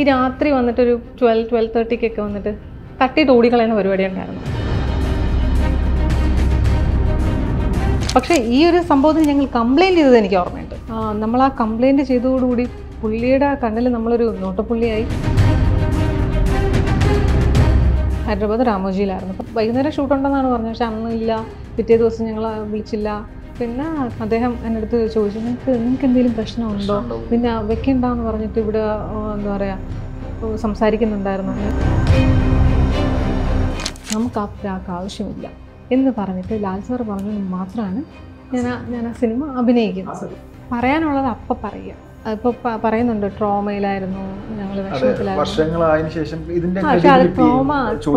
ഈ രാത്രി വന്നിട്ടൊരു twelve twelve തേർട്ടിക്കൊക്കെ വന്നിട്ട് തട്ടിയിട്ട് ഓടിക്കളയുന്ന പരിപാടി ഉണ്ടായിരുന്നു പക്ഷേ ഈ ഒരു സംഭവത്തിന് ഞങ്ങൾ കംപ്ലയിൻറ്റ് ചെയ്തത് എനിക്ക് ഓർമ്മയുണ്ട് നമ്മൾ ആ കംപ്ലൈൻറ്റ് ചെയ്തതോടുകൂടി പുള്ളിയുടെ കണ്ണിൽ നമ്മളൊരു നോട്ടപ്പുള്ളിയായി ഹൈദരാബാദ് രാമോജിയിലായിരുന്നു വൈകുന്നേരം ഷൂട്ട് ഉണ്ടെന്നാണ് പറഞ്ഞത് പക്ഷെ അന്നില്ല പിറ്റേ ദിവസം ഞങ്ങൾ വിളിച്ചില്ല പിന്നെ അദ്ദേഹം എൻ്റെ അടുത്ത് ചോദിച്ചു നിങ്ങൾക്ക് നിങ്ങൾക്ക് എന്തെങ്കിലും പ്രശ്നമുണ്ടോ പിന്നെ വെക്കണ്ടെന്ന് പറഞ്ഞിട്ട് ഇവിടെ എന്താ പറയുക സംസാരിക്കുന്നുണ്ടായിരുന്നു നമുക്ക് ആ ഒരാൾക്ക് ആവശ്യമില്ല എന്ന് പറഞ്ഞിട്ട് ലാൽ സാർ പറഞ്ഞത് മാത്രമാണ് ഞാൻ ഞാൻ ആ സിനിമ അഭിനയിക്കുന്നത് പറയാനുള്ളത് അപ്പം പറയുക ഇപ്പോൾ പറയുന്നുണ്ട് ട്രോമയിലായിരുന്നു വർഷങ്ങളായതിനു ശേഷം ഇതിന്റെ ട്രോമയ്ക്ക്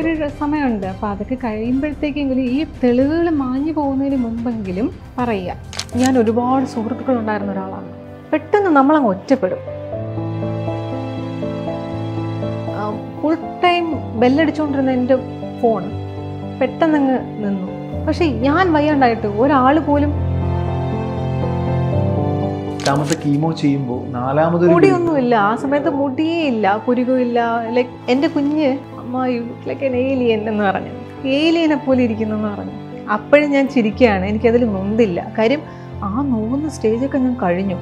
ഒരു സമയമുണ്ട് അപ്പൊ അതൊക്കെ കഴിയുമ്പോഴത്തേക്കെങ്കിലും ഈ തെളിവുകൾ മാഞ്ഞു പോകുന്നതിന് മുമ്പെങ്കിലും പറയുക ഞാൻ ഒരുപാട് സുഹൃത്തുക്കൾ ഉണ്ടായിരുന്ന ഒരാളാണ് പെട്ടെന്ന് നമ്മളങ്ങ് ഒറ്റപ്പെടും ഫുൾ ടൈം ബെല്ലടിച്ചുകൊണ്ടിരുന്ന എൻ്റെ ഫോൺ പെട്ടെന്നങ്ങ് നിന്നു പക്ഷേ ഞാൻ വയ്യാണ്ടായിട്ട് ഒരാൾ പോലും എട്ടാമത്തെ കീമോ ചെയ്യുമ്പോൾ നാലാമത് മുടിയൊന്നുമില്ല ആ സമയത്ത് മുടിയേ ഇല്ല കുരുകില്ല ലൈക്ക് എൻ്റെ കുഞ്ഞ് അമ്മ യു ലൈക്ക് ഏലിയൻ എന്ന് പറഞ്ഞു ഏലിയനെ പോലെ ഇരിക്കുന്നു എന്ന് പറഞ്ഞു അപ്പോഴും ഞാൻ ചിരിക്കുകയാണ് എനിക്കതിൽ നൊന്തില്ല കാര്യം ആ നോവുന്ന സ്റ്റേജൊക്കെ ഞാൻ കഴിഞ്ഞു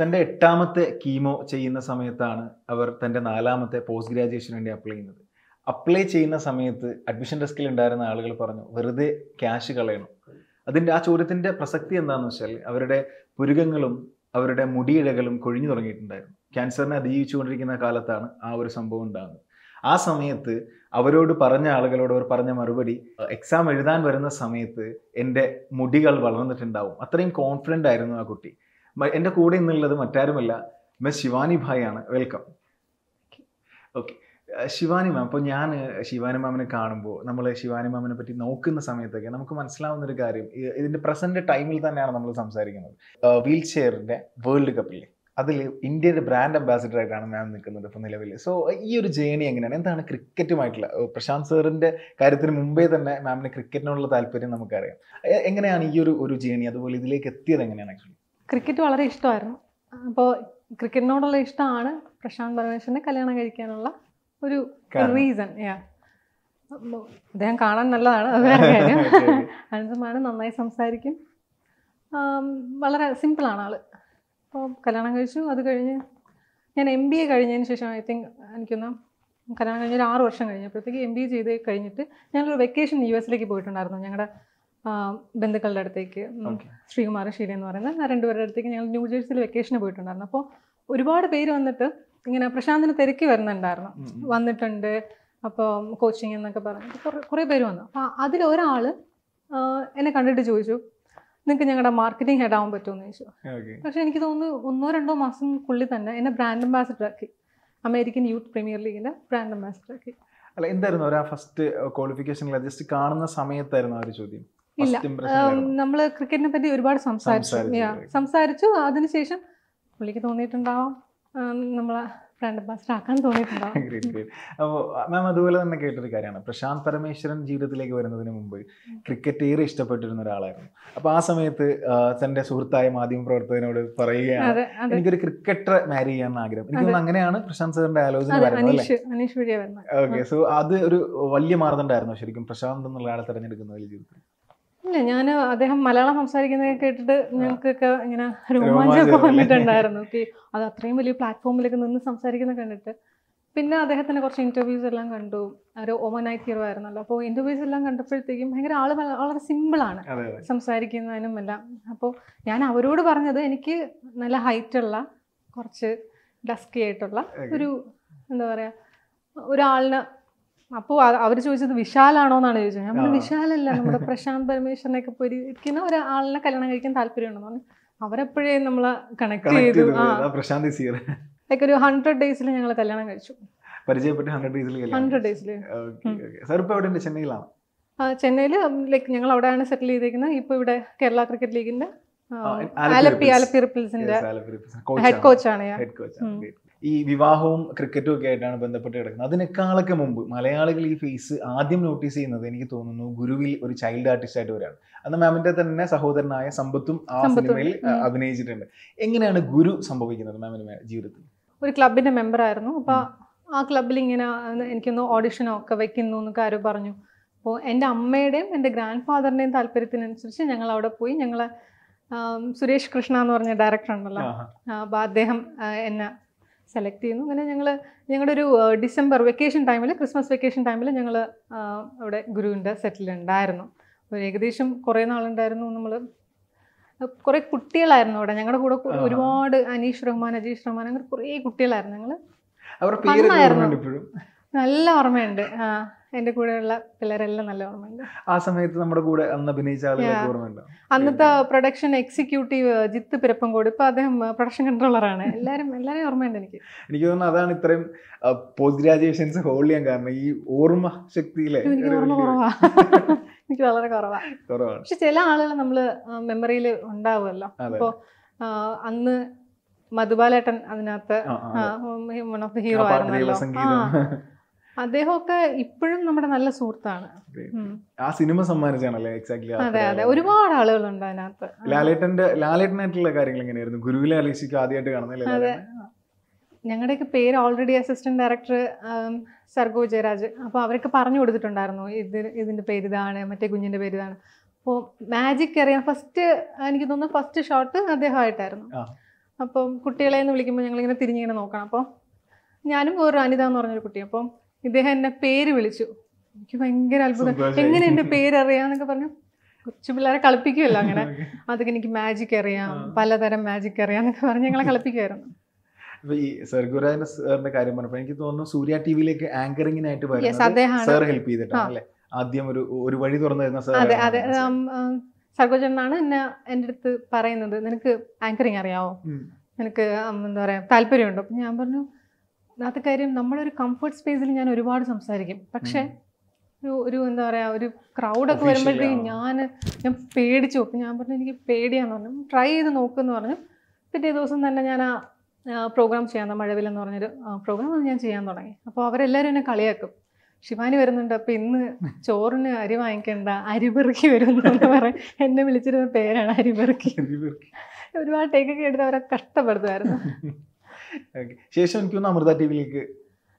തൻ്റെ എട്ടാമത്തെ കീമോ ചെയ്യുന്ന സമയത്താണ് അവർ തൻ്റെ നാലാമത്തെ പോസ്റ്റ് ഗ്രാജുവേഷന് വേണ്ടി അപ്ലൈ ചെയ്യുന്നത് അപ്ലൈ ചെയ്യുന്ന സമയത്ത് അഡ്മിഷൻ ഡെസ്കിൽ ഉണ്ടായിരുന്ന ആളുകൾ പറഞ്ഞു വെറുതെ ക്യാഷ് കളയണം അതിൻ്റെ ആ ചോദ്യത്തിൻ്റെ പ്രസക്തി എന്താണെന്ന് വെച്ചാൽ അവരുടെ പുരുകങ്ങളും അവരുടെ മുടിയിഴകളും കൊഴിഞ്ഞു തുടങ്ങിയിട്ടുണ്ടായിരുന്നു ക്യാൻസറിനെ അതിജീവിച്ചുകൊണ്ടിരിക്കുന്ന കാലത്താണ് ആ ഒരു സംഭവം ഉണ്ടാകുന്നത് ആ സമയത്ത് അവരോട് പറഞ്ഞ ആളുകളോട് അവർ പറഞ്ഞ മറുപടി എക്സാം എഴുതാൻ വരുന്ന സമയത്ത് എൻ്റെ മുടികൾ വളർന്നിട്ടുണ്ടാവും അത്രയും കോൺഫിഡൻ്റ് ആയിരുന്നു ആ കുട്ടി എൻ്റെ കൂടെ ഇന്നുള്ളത് മറ്റാരുമല്ല മെസ് ശിവാനി ഭായ് ആണ് വെൽക്കം ഓക്കെ ശിവാനി മാം ഇപ്പോൾ ഞാൻ ശിവാനി മാമിനെ കാണുമ്പോൾ നമ്മൾ ശിവാനി മാമിനെ പറ്റി നോക്കുന്ന സമയത്തൊക്കെ നമുക്ക് മനസ്സിലാവുന്ന ഒരു കാര്യം ഇതിൻ്റെ പ്രസന്റ് ടൈമിൽ തന്നെയാണ് നമ്മൾ സംസാരിക്കുന്നത് വീൽ ചെയറിൻ്റെ വേൾഡ് കപ്പില് അതിൽ ഇന്ത്യയുടെ ബ്രാൻഡ് അംബാസിഡർ ആയിട്ടാണ് മാം നിൽക്കുന്നത് ഇപ്പോൾ നിലവിൽ സോ ഈ ഒരു ജേണി എങ്ങനെയാണ് എന്താണ് ക്രിക്കറ്റുമായിട്ടുള്ള പ്രശാന്ത് സാറിൻ്റെ കാര്യത്തിന് മുമ്പേ തന്നെ മാമിന് ക്രിക്കറ്റിനോടുള്ള താല്പര്യം നമുക്കറിയാം എങ്ങനെയാണ് ഈ ഒരു ഒരു ജേണി അതുപോലെ ഇതിലേക്ക് എത്തിയത് എങ്ങനെയാണ് ആക്ച്വലി ക്രിക്കറ്റ് വളരെ ഇഷ്ടമായിരുന്നു അപ്പോൾ ക്രിക്കറ്റിനോടുള്ള ഇഷ്ടമാണ് പ്രശാന്ത് പരമേശ്വരനെ കല്യാണം കഴിക്കാനുള്ള ഒരു റീസൺ യാ അദ്ദേഹം കാണാൻ നല്ലതാണ് അനന്തമാണ് നന്നായി സംസാരിക്കും വളരെ സിമ്പിളാണ് ആള് അപ്പോൾ കല്യാണം കഴിച്ചു അത് കഴിഞ്ഞ് ഞാൻ എം ബി എ കഴിഞ്ഞതിന് ശേഷം ഐ തിങ്ക് എനിക്കൊന്ന് കല്യാണം കഴിഞ്ഞ ഒരു ആറ് വർഷം കഴിഞ്ഞപ്പോഴത്തേക്ക് എം ബി എ ചെയ്ത് കഴിഞ്ഞിട്ട് ഞാനൊരു വെക്കേഷൻ യു എസിലേക്ക് പോയിട്ടുണ്ടായിരുന്നു ഞങ്ങളുടെ ബന്ധുക്കളുടെ അടുത്തേക്ക് ശ്രീകുമാർ ഷീല എന്ന് പറയുന്നത് രണ്ടുപേരുടെ അടുത്തേക്ക് ഞങ്ങൾ ന്യൂജേഴ്സിയിൽ വെക്കേഷന് പോയിട്ടുണ്ടായിരുന്നു അപ്പോൾ ഒരുപാട് പേര് വന്നിട്ട് ഇങ്ങനെ പ്രശാന്തിന് തിരക്കി വരുന്നുണ്ടായിരുന്നു വന്നിട്ടുണ്ട് അപ്പോൾ കോച്ചിങ് എന്നൊക്കെ പറഞ്ഞു കുറേ കുറേ പേര് വന്നു അപ്പോൾ അതിലൊരാൾ എന്നെ കണ്ടിട്ട് ചോദിച്ചു നിങ്ങൾക്ക് ഞങ്ങളുടെ മാർക്കറ്റിംഗ് ഹെഡ് ആവാൻ പറ്റുമെന്ന് ചോദിച്ചു പക്ഷെ എനിക്ക് തോന്നുന്നു ഒന്നോ രണ്ടോ മാസങ്ങൾക്കുള്ളിൽ തന്നെ എന്നെ ബ്രാൻഡ് അംബാസിഡർ ആക്കി അമേരിക്കൻ യൂത്ത് പ്രീമിയർ ലീഗിൻ്റെ ബ്രാൻഡ് അംബാസിഡർ ആക്കി അല്ല എന്തായിരുന്നു ഒരാ ഫസ്റ്റ് ക്വാളിഫിക്കേഷൻ ജസ്റ്റ് കാണുന്ന സമയത്തായിരുന്നു ആ ഒരു ചോദ്യം ഇല്ല നമ്മൾ ക്രിക്കറ്റിനെ പറ്റി ഒരുപാട് സംസാരിച്ചു സംസാരിച്ചു അതിനുശേഷം പുള്ളിക്ക് തോന്നിയിട്ടുണ്ടാവാം നമ്മളെ ഫ്രണ്ട് ആക്കാൻ തോന്നിയിട്ടുണ്ടോ അപ്പോൾ മാം അതുപോലെ തന്നെ കേട്ടൊരു കാര്യമാണ് പ്രശാന്ത് പരമേശ്വരൻ ജീവിതത്തിലേക്ക് വരുന്നതിന് മുമ്പ് ക്രിക്കറ്റ് ഏറെ ഇഷ്ടപ്പെട്ടിരുന്ന ഒരാളായിരുന്നു അപ്പോൾ ആ സമയത്ത് തന്റെ സുഹൃത്തായ മാധ്യമ പ്രവർത്തകനോട് പറയുകയാണ് എനിക്കൊരു ക്രിക്കറ്റർ മാരി ചെയ്യാൻ ആഗ്രഹം എനിക്ക് അങ്ങനെയാണ് പ്രശാന്ത് സാറിന്റെ ആലോചന വരുന്നത് ഓക്കെ സോ അത് ഒരു വലിയ ഉണ്ടായിരുന്നു ശരിക്കും പ്രശാന്ത് എന്നുള്ള ആളെ തെരഞ്ഞെടുക്കുന്ന വലിയ ജീവിതത്തിൽ ഇല്ല ഞാൻ അദ്ദേഹം മലയാളം സംസാരിക്കുന്ന കേട്ടിട്ട് ഞങ്ങൾക്കൊക്കെ ഇങ്ങനെ രോമാഞ്ചമൊക്കെ വന്നിട്ടുണ്ടായിരുന്നു അത് അത്രയും വലിയ പ്ലാറ്റ്ഫോമിലേക്ക് നിന്ന് സംസാരിക്കുന്നത് കണ്ടിട്ട് പിന്നെ അദ്ദേഹത്തിന്റെ കുറച്ച് ഇൻ്റർവ്യൂസ് എല്ലാം കണ്ടു ഒരു ഓമനായി ഹീറോ ആയിരുന്നല്ലോ അപ്പോൾ ഇൻ്റർവ്യൂസ് എല്ലാം കണ്ടപ്പോഴത്തേക്കും ഭയങ്കര ആള് വളരെ സിമ്പിളാണ് സംസാരിക്കുന്നതിനും എല്ലാം അപ്പോൾ ഞാൻ അവരോട് പറഞ്ഞത് എനിക്ക് നല്ല ഹൈറ്റ് ഉള്ള കുറച്ച് ഡസ്കി ആയിട്ടുള്ള ഒരു എന്താ പറയുക ഒരാളിന് അപ്പോൾ അവർ ചോദിച്ചത് വിശാലാണോ എന്നാണ് ചോദിച്ചത് ഞാൻ പറഞ്ഞു വിശാലല്ല നമ്മുടെ പ്രശാന്ത് പരമേശ്വരനൊക്കെ പോയി ഇരിക്കുന്ന ഒരാളിനെ കല്യാണം കഴിക്കാൻ താല്പര്യമുണ്ടെന്ന് പറഞ്ഞു അവരെപ്പോഴേ നമ്മളെ കണക്ട് ചെയ്തു പ്രശാന്ത് ലൈക്ക് ഒരു ഹൺഡ്രഡ് ഡേയ്സിൽ ഞങ്ങൾ കല്യാണം കഴിച്ചു പരിചയപ്പെട്ട് ഹൺഡ്രഡ് ഡേയ്സിൽ ഹൺഡ്രഡ് ഡേയ്സിൽ ചെന്നൈയിലാണ് ചെന്നൈയിൽ ലൈക്ക് ഞങ്ങൾ അവിടെയാണ് സെറ്റിൽ ചെയ്തിരിക്കുന്നത് ഇപ്പൊ ഇവിടെ കേരള ക്രിക്കറ്റ് ലീഗിന്റെ ആലപ്പി ആലപ്പി റിപ്പിൾസിന്റെ ഹെഡ് കോച്ചാണ് ഞാൻ ഈ വിവാഹവും ക്രിക്കറ്റും ഒക്കെ ആയിട്ടാണ് ബന്ധപ്പെട്ട് കിടക്കുന്നത് അതിനേക്കാളൊക്കെ മുമ്പ് മലയാളികൾ ഈ ഫേസ് ആദ്യം നോട്ടീസ് ചെയ്യുന്നത് എനിക്ക് തോന്നുന്നു ഗുരുവിൽ ഒരു ചൈൽഡ് ആർട്ടിസ്റ്റ് ആയിട്ട് വരാണ് അന്ന് മാമിന്റെ തന്നെ സഹോദരനായ സമ്പത്തും ആ സിനിമയിൽ അഭിനയിച്ചിട്ടുണ്ട് എങ്ങനെയാണ് ഗുരു സംഭവിക്കുന്നത് മാമിന്റെ ജീവിതത്തിൽ ഒരു ക്ലബിന്റെ മെമ്പർ ആയിരുന്നു അപ്പൊ ആ ക്ലബിൽ ഇങ്ങനെ എനിക്കൊന്ന് ഓഡിഷനോ ഒക്കെ വെക്കുന്നു എന്നൊക്കെ ആരോ പറഞ്ഞു അപ്പോൾ എൻ്റെ അമ്മയുടെയും എൻ്റെ ഗ്രാൻഡ് ഫാദറിൻ്റെയും താല്പര്യത്തിനനുസരിച്ച് ഞങ്ങൾ അവിടെ പോയി ഞങ്ങൾ സുരേഷ് കൃഷ്ണ എന്ന് പറഞ്ഞ ഡയറക്ടർ ഉണ്ടല്ലോ അപ്പോൾ അദ്ദേഹം എന്നെ സെലക്ട് ചെയ്യുന്നു അങ്ങനെ ഞങ്ങൾ ഞങ്ങളുടെ ഒരു ഡിസംബർ വെക്കേഷൻ ടൈമിൽ ക്രിസ്മസ് വെക്കേഷൻ ടൈമിൽ ഞങ്ങൾ അവിടെ ഗുരുവിൻ്റെ സെറ്റിലുണ്ടായിരുന്നു അപ്പോൾ ഏകദേശം കുറേ നാളുണ്ടായിരുന്നു നമ്മൾ കുറേ കുട്ടികളായിരുന്നു അവിടെ ഞങ്ങളുടെ കൂടെ ഒരുപാട് അനീഷ് റഹ്മാൻ അജീഷ് റഹ്മാൻ അങ്ങനെ കുറേ കുട്ടികളായിരുന്നു ഞങ്ങൾ നല്ല ഓർമ്മയുണ്ട് ആ എന്റെ കൂടെയുള്ള പിള്ളേരെല്ലാം നല്ല ഓർമ്മയുണ്ട് ആ സമയത്ത് നമ്മുടെ കൂടെ അന്ന് അഭിനയിച്ച അന്നത്തെ പ്രൊഡക്ഷൻ എക്സിക്യൂട്ടീവ് uh, ജിത്ത് കൂടി ഇപ്പൊ അദ്ദേഹം പ്രൊഡക്ഷൻ uh, കൺട്രോളറാണ് എല്ലാരും എല്ലാരെയും ഓർമ്മയുണ്ട് എനിക്ക് എനിക്ക് തോന്നുന്നു അതാണ് ഇത്രയും പോസ്റ്റ് ഗ്രാജുവേഷൻസ് ഹോൾഡ് ചെയ്യാൻ കാരണം ഈ ഓർമ്മ ശക്തിയിലെ എനിക്ക് എനിക്ക് വളരെ കുറവാണ് പക്ഷെ ചില ആളുകൾ നമ്മള് മെമ്മറിയിൽ ഉണ്ടാവുമല്ലോ അപ്പോ അന്ന് മധുബാലേട്ടൻ അതിനകത്ത് വൺ ഓഫ് ദി ഹീറോ ആയിരുന്നല്ലോ അദ്ദേഹമൊക്കെ ഇപ്പോഴും നമ്മുടെ നല്ല സുഹൃത്താണ് ആ സിനിമ സമ്മാനിച്ചാണല്ലേ എക്സാക്ട് അതെ അതെ ഒരുപാട് ആളുകളുണ്ട് അതിനകത്ത് ലാലേട്ടന്റെ ലാലേട്ടനായിട്ടുള്ള കാര്യങ്ങൾ എങ്ങനെയായിരുന്നു ഗുരുവിലെ അലേഷിക്ക് ആദ്യമായിട്ട് കാണുന്നില്ല ഞങ്ങളുടെയൊക്കെ പേര് ഓൾറെഡി അസിസ്റ്റന്റ് ഡയറക്ടർ സർഗോ ജയരാജ് അപ്പോൾ അവരൊക്കെ പറഞ്ഞു കൊടുത്തിട്ടുണ്ടായിരുന്നു ഇത് ഇതിൻ്റെ പേര് ഇതാണ് മറ്റേ കുഞ്ഞിൻ്റെ പേര് ഇതാണ് അപ്പോൾ മാജിക് അറിയാം ഫസ്റ്റ് എനിക്ക് തോന്നുന്നു ഫസ്റ്റ് ഷോട്ട് അദ്ദേഹമായിട്ടായിരുന്നു അപ്പം കുട്ടികളെ എന്ന് വിളിക്കുമ്പോൾ ഞങ്ങളിങ്ങനെ തിരിഞ്ഞിങ്ങനെ നോക്കണം അപ്പോൾ ഞാനും വേറൊരു അനിത എന്ന് പറഞ്ഞൊരു കുട്ടി അപ്പം ഇദ്ദേഹം എന്നെ പേര് വിളിച്ചു എനിക്ക് ഭയങ്കര അത്ഭുതം എങ്ങനെ എന്റെ എൻ്റെ പേരറിയാന്നൊക്കെ പറഞ്ഞു കൊച്ചു പിള്ളേരെ കളിപ്പിക്കുമല്ലോ അങ്ങനെ അതൊക്കെ എനിക്ക് മാജിക് അറിയാം പലതരം മാജിക് അറിയാം എന്നൊക്കെ പറഞ്ഞ് ഞങ്ങളെ കളിപ്പിക്കുമായിരുന്നു ഈ സർഗുരാജ് സാറിന്റെ കാര്യം പറഞ്ഞപ്പോ എനിക്ക് തോന്നുന്നു സൂര്യ ടി വിയിലേക്ക് ആങ്കറിങ്ങിനായിട്ട് സാർ ഹെൽപ്പ് ചെയ്തിട്ടാണല്ലേ ആദ്യം ഒരു ഒരു വഴി തുറന്നു തരുന്ന സാർ അതെ അതെ സർഗോജൻ എന്നാണ് എന്നെ എൻ്റെ അടുത്ത് പറയുന്നത് നിനക്ക് ആങ്കറിങ് അറിയാവോ നിനക്ക് എന്താ പറയാ താല്പര്യമുണ്ടോ അപ്പൊ ഞാൻ പറഞ്ഞു ഒന്നാമത്തെ കാര്യം നമ്മളൊരു കംഫർട്ട് സ്പേസിൽ ഞാൻ ഒരുപാട് സംസാരിക്കും പക്ഷേ ഒരു ഒരു എന്താ പറയുക ഒരു ക്രൗഡൊക്കെ വരുമ്പോഴത്തേക്കും ഞാൻ ഞാൻ പേടിച്ചു നോക്കും ഞാൻ പറഞ്ഞു എനിക്ക് പേടിയാന്ന് പറഞ്ഞു ട്രൈ ചെയ്ത് നോക്കുമെന്ന് പറഞ്ഞു പിറ്റേ ദിവസം തന്നെ ഞാൻ ആ പ്രോഗ്രാം ചെയ്യാൻ മഴവിലെന്ന് പറഞ്ഞൊരു പ്രോഗ്രാം അത് ഞാൻ ചെയ്യാൻ തുടങ്ങി അപ്പോൾ അവരെല്ലാവരും എന്നെ കളിയാക്കും ശിവാനി വരുന്നുണ്ട് അപ്പം ഇന്ന് ചോറിന് അരി വാങ്ങിക്കണ്ട അരിപെറുക്കി വരുന്നു പറയും എന്നെ വിളിച്ചിരുന്ന പേരാണ് അരിപെറുക്കി ഒരുപാട് ടേക്കൊക്കെ എടുത്ത് അവരെ കഷ്ടപ്പെടുത്തുമായിരുന്നു ശേഷം എനിക്ക് അമൃത ടിവിയിലേക്ക്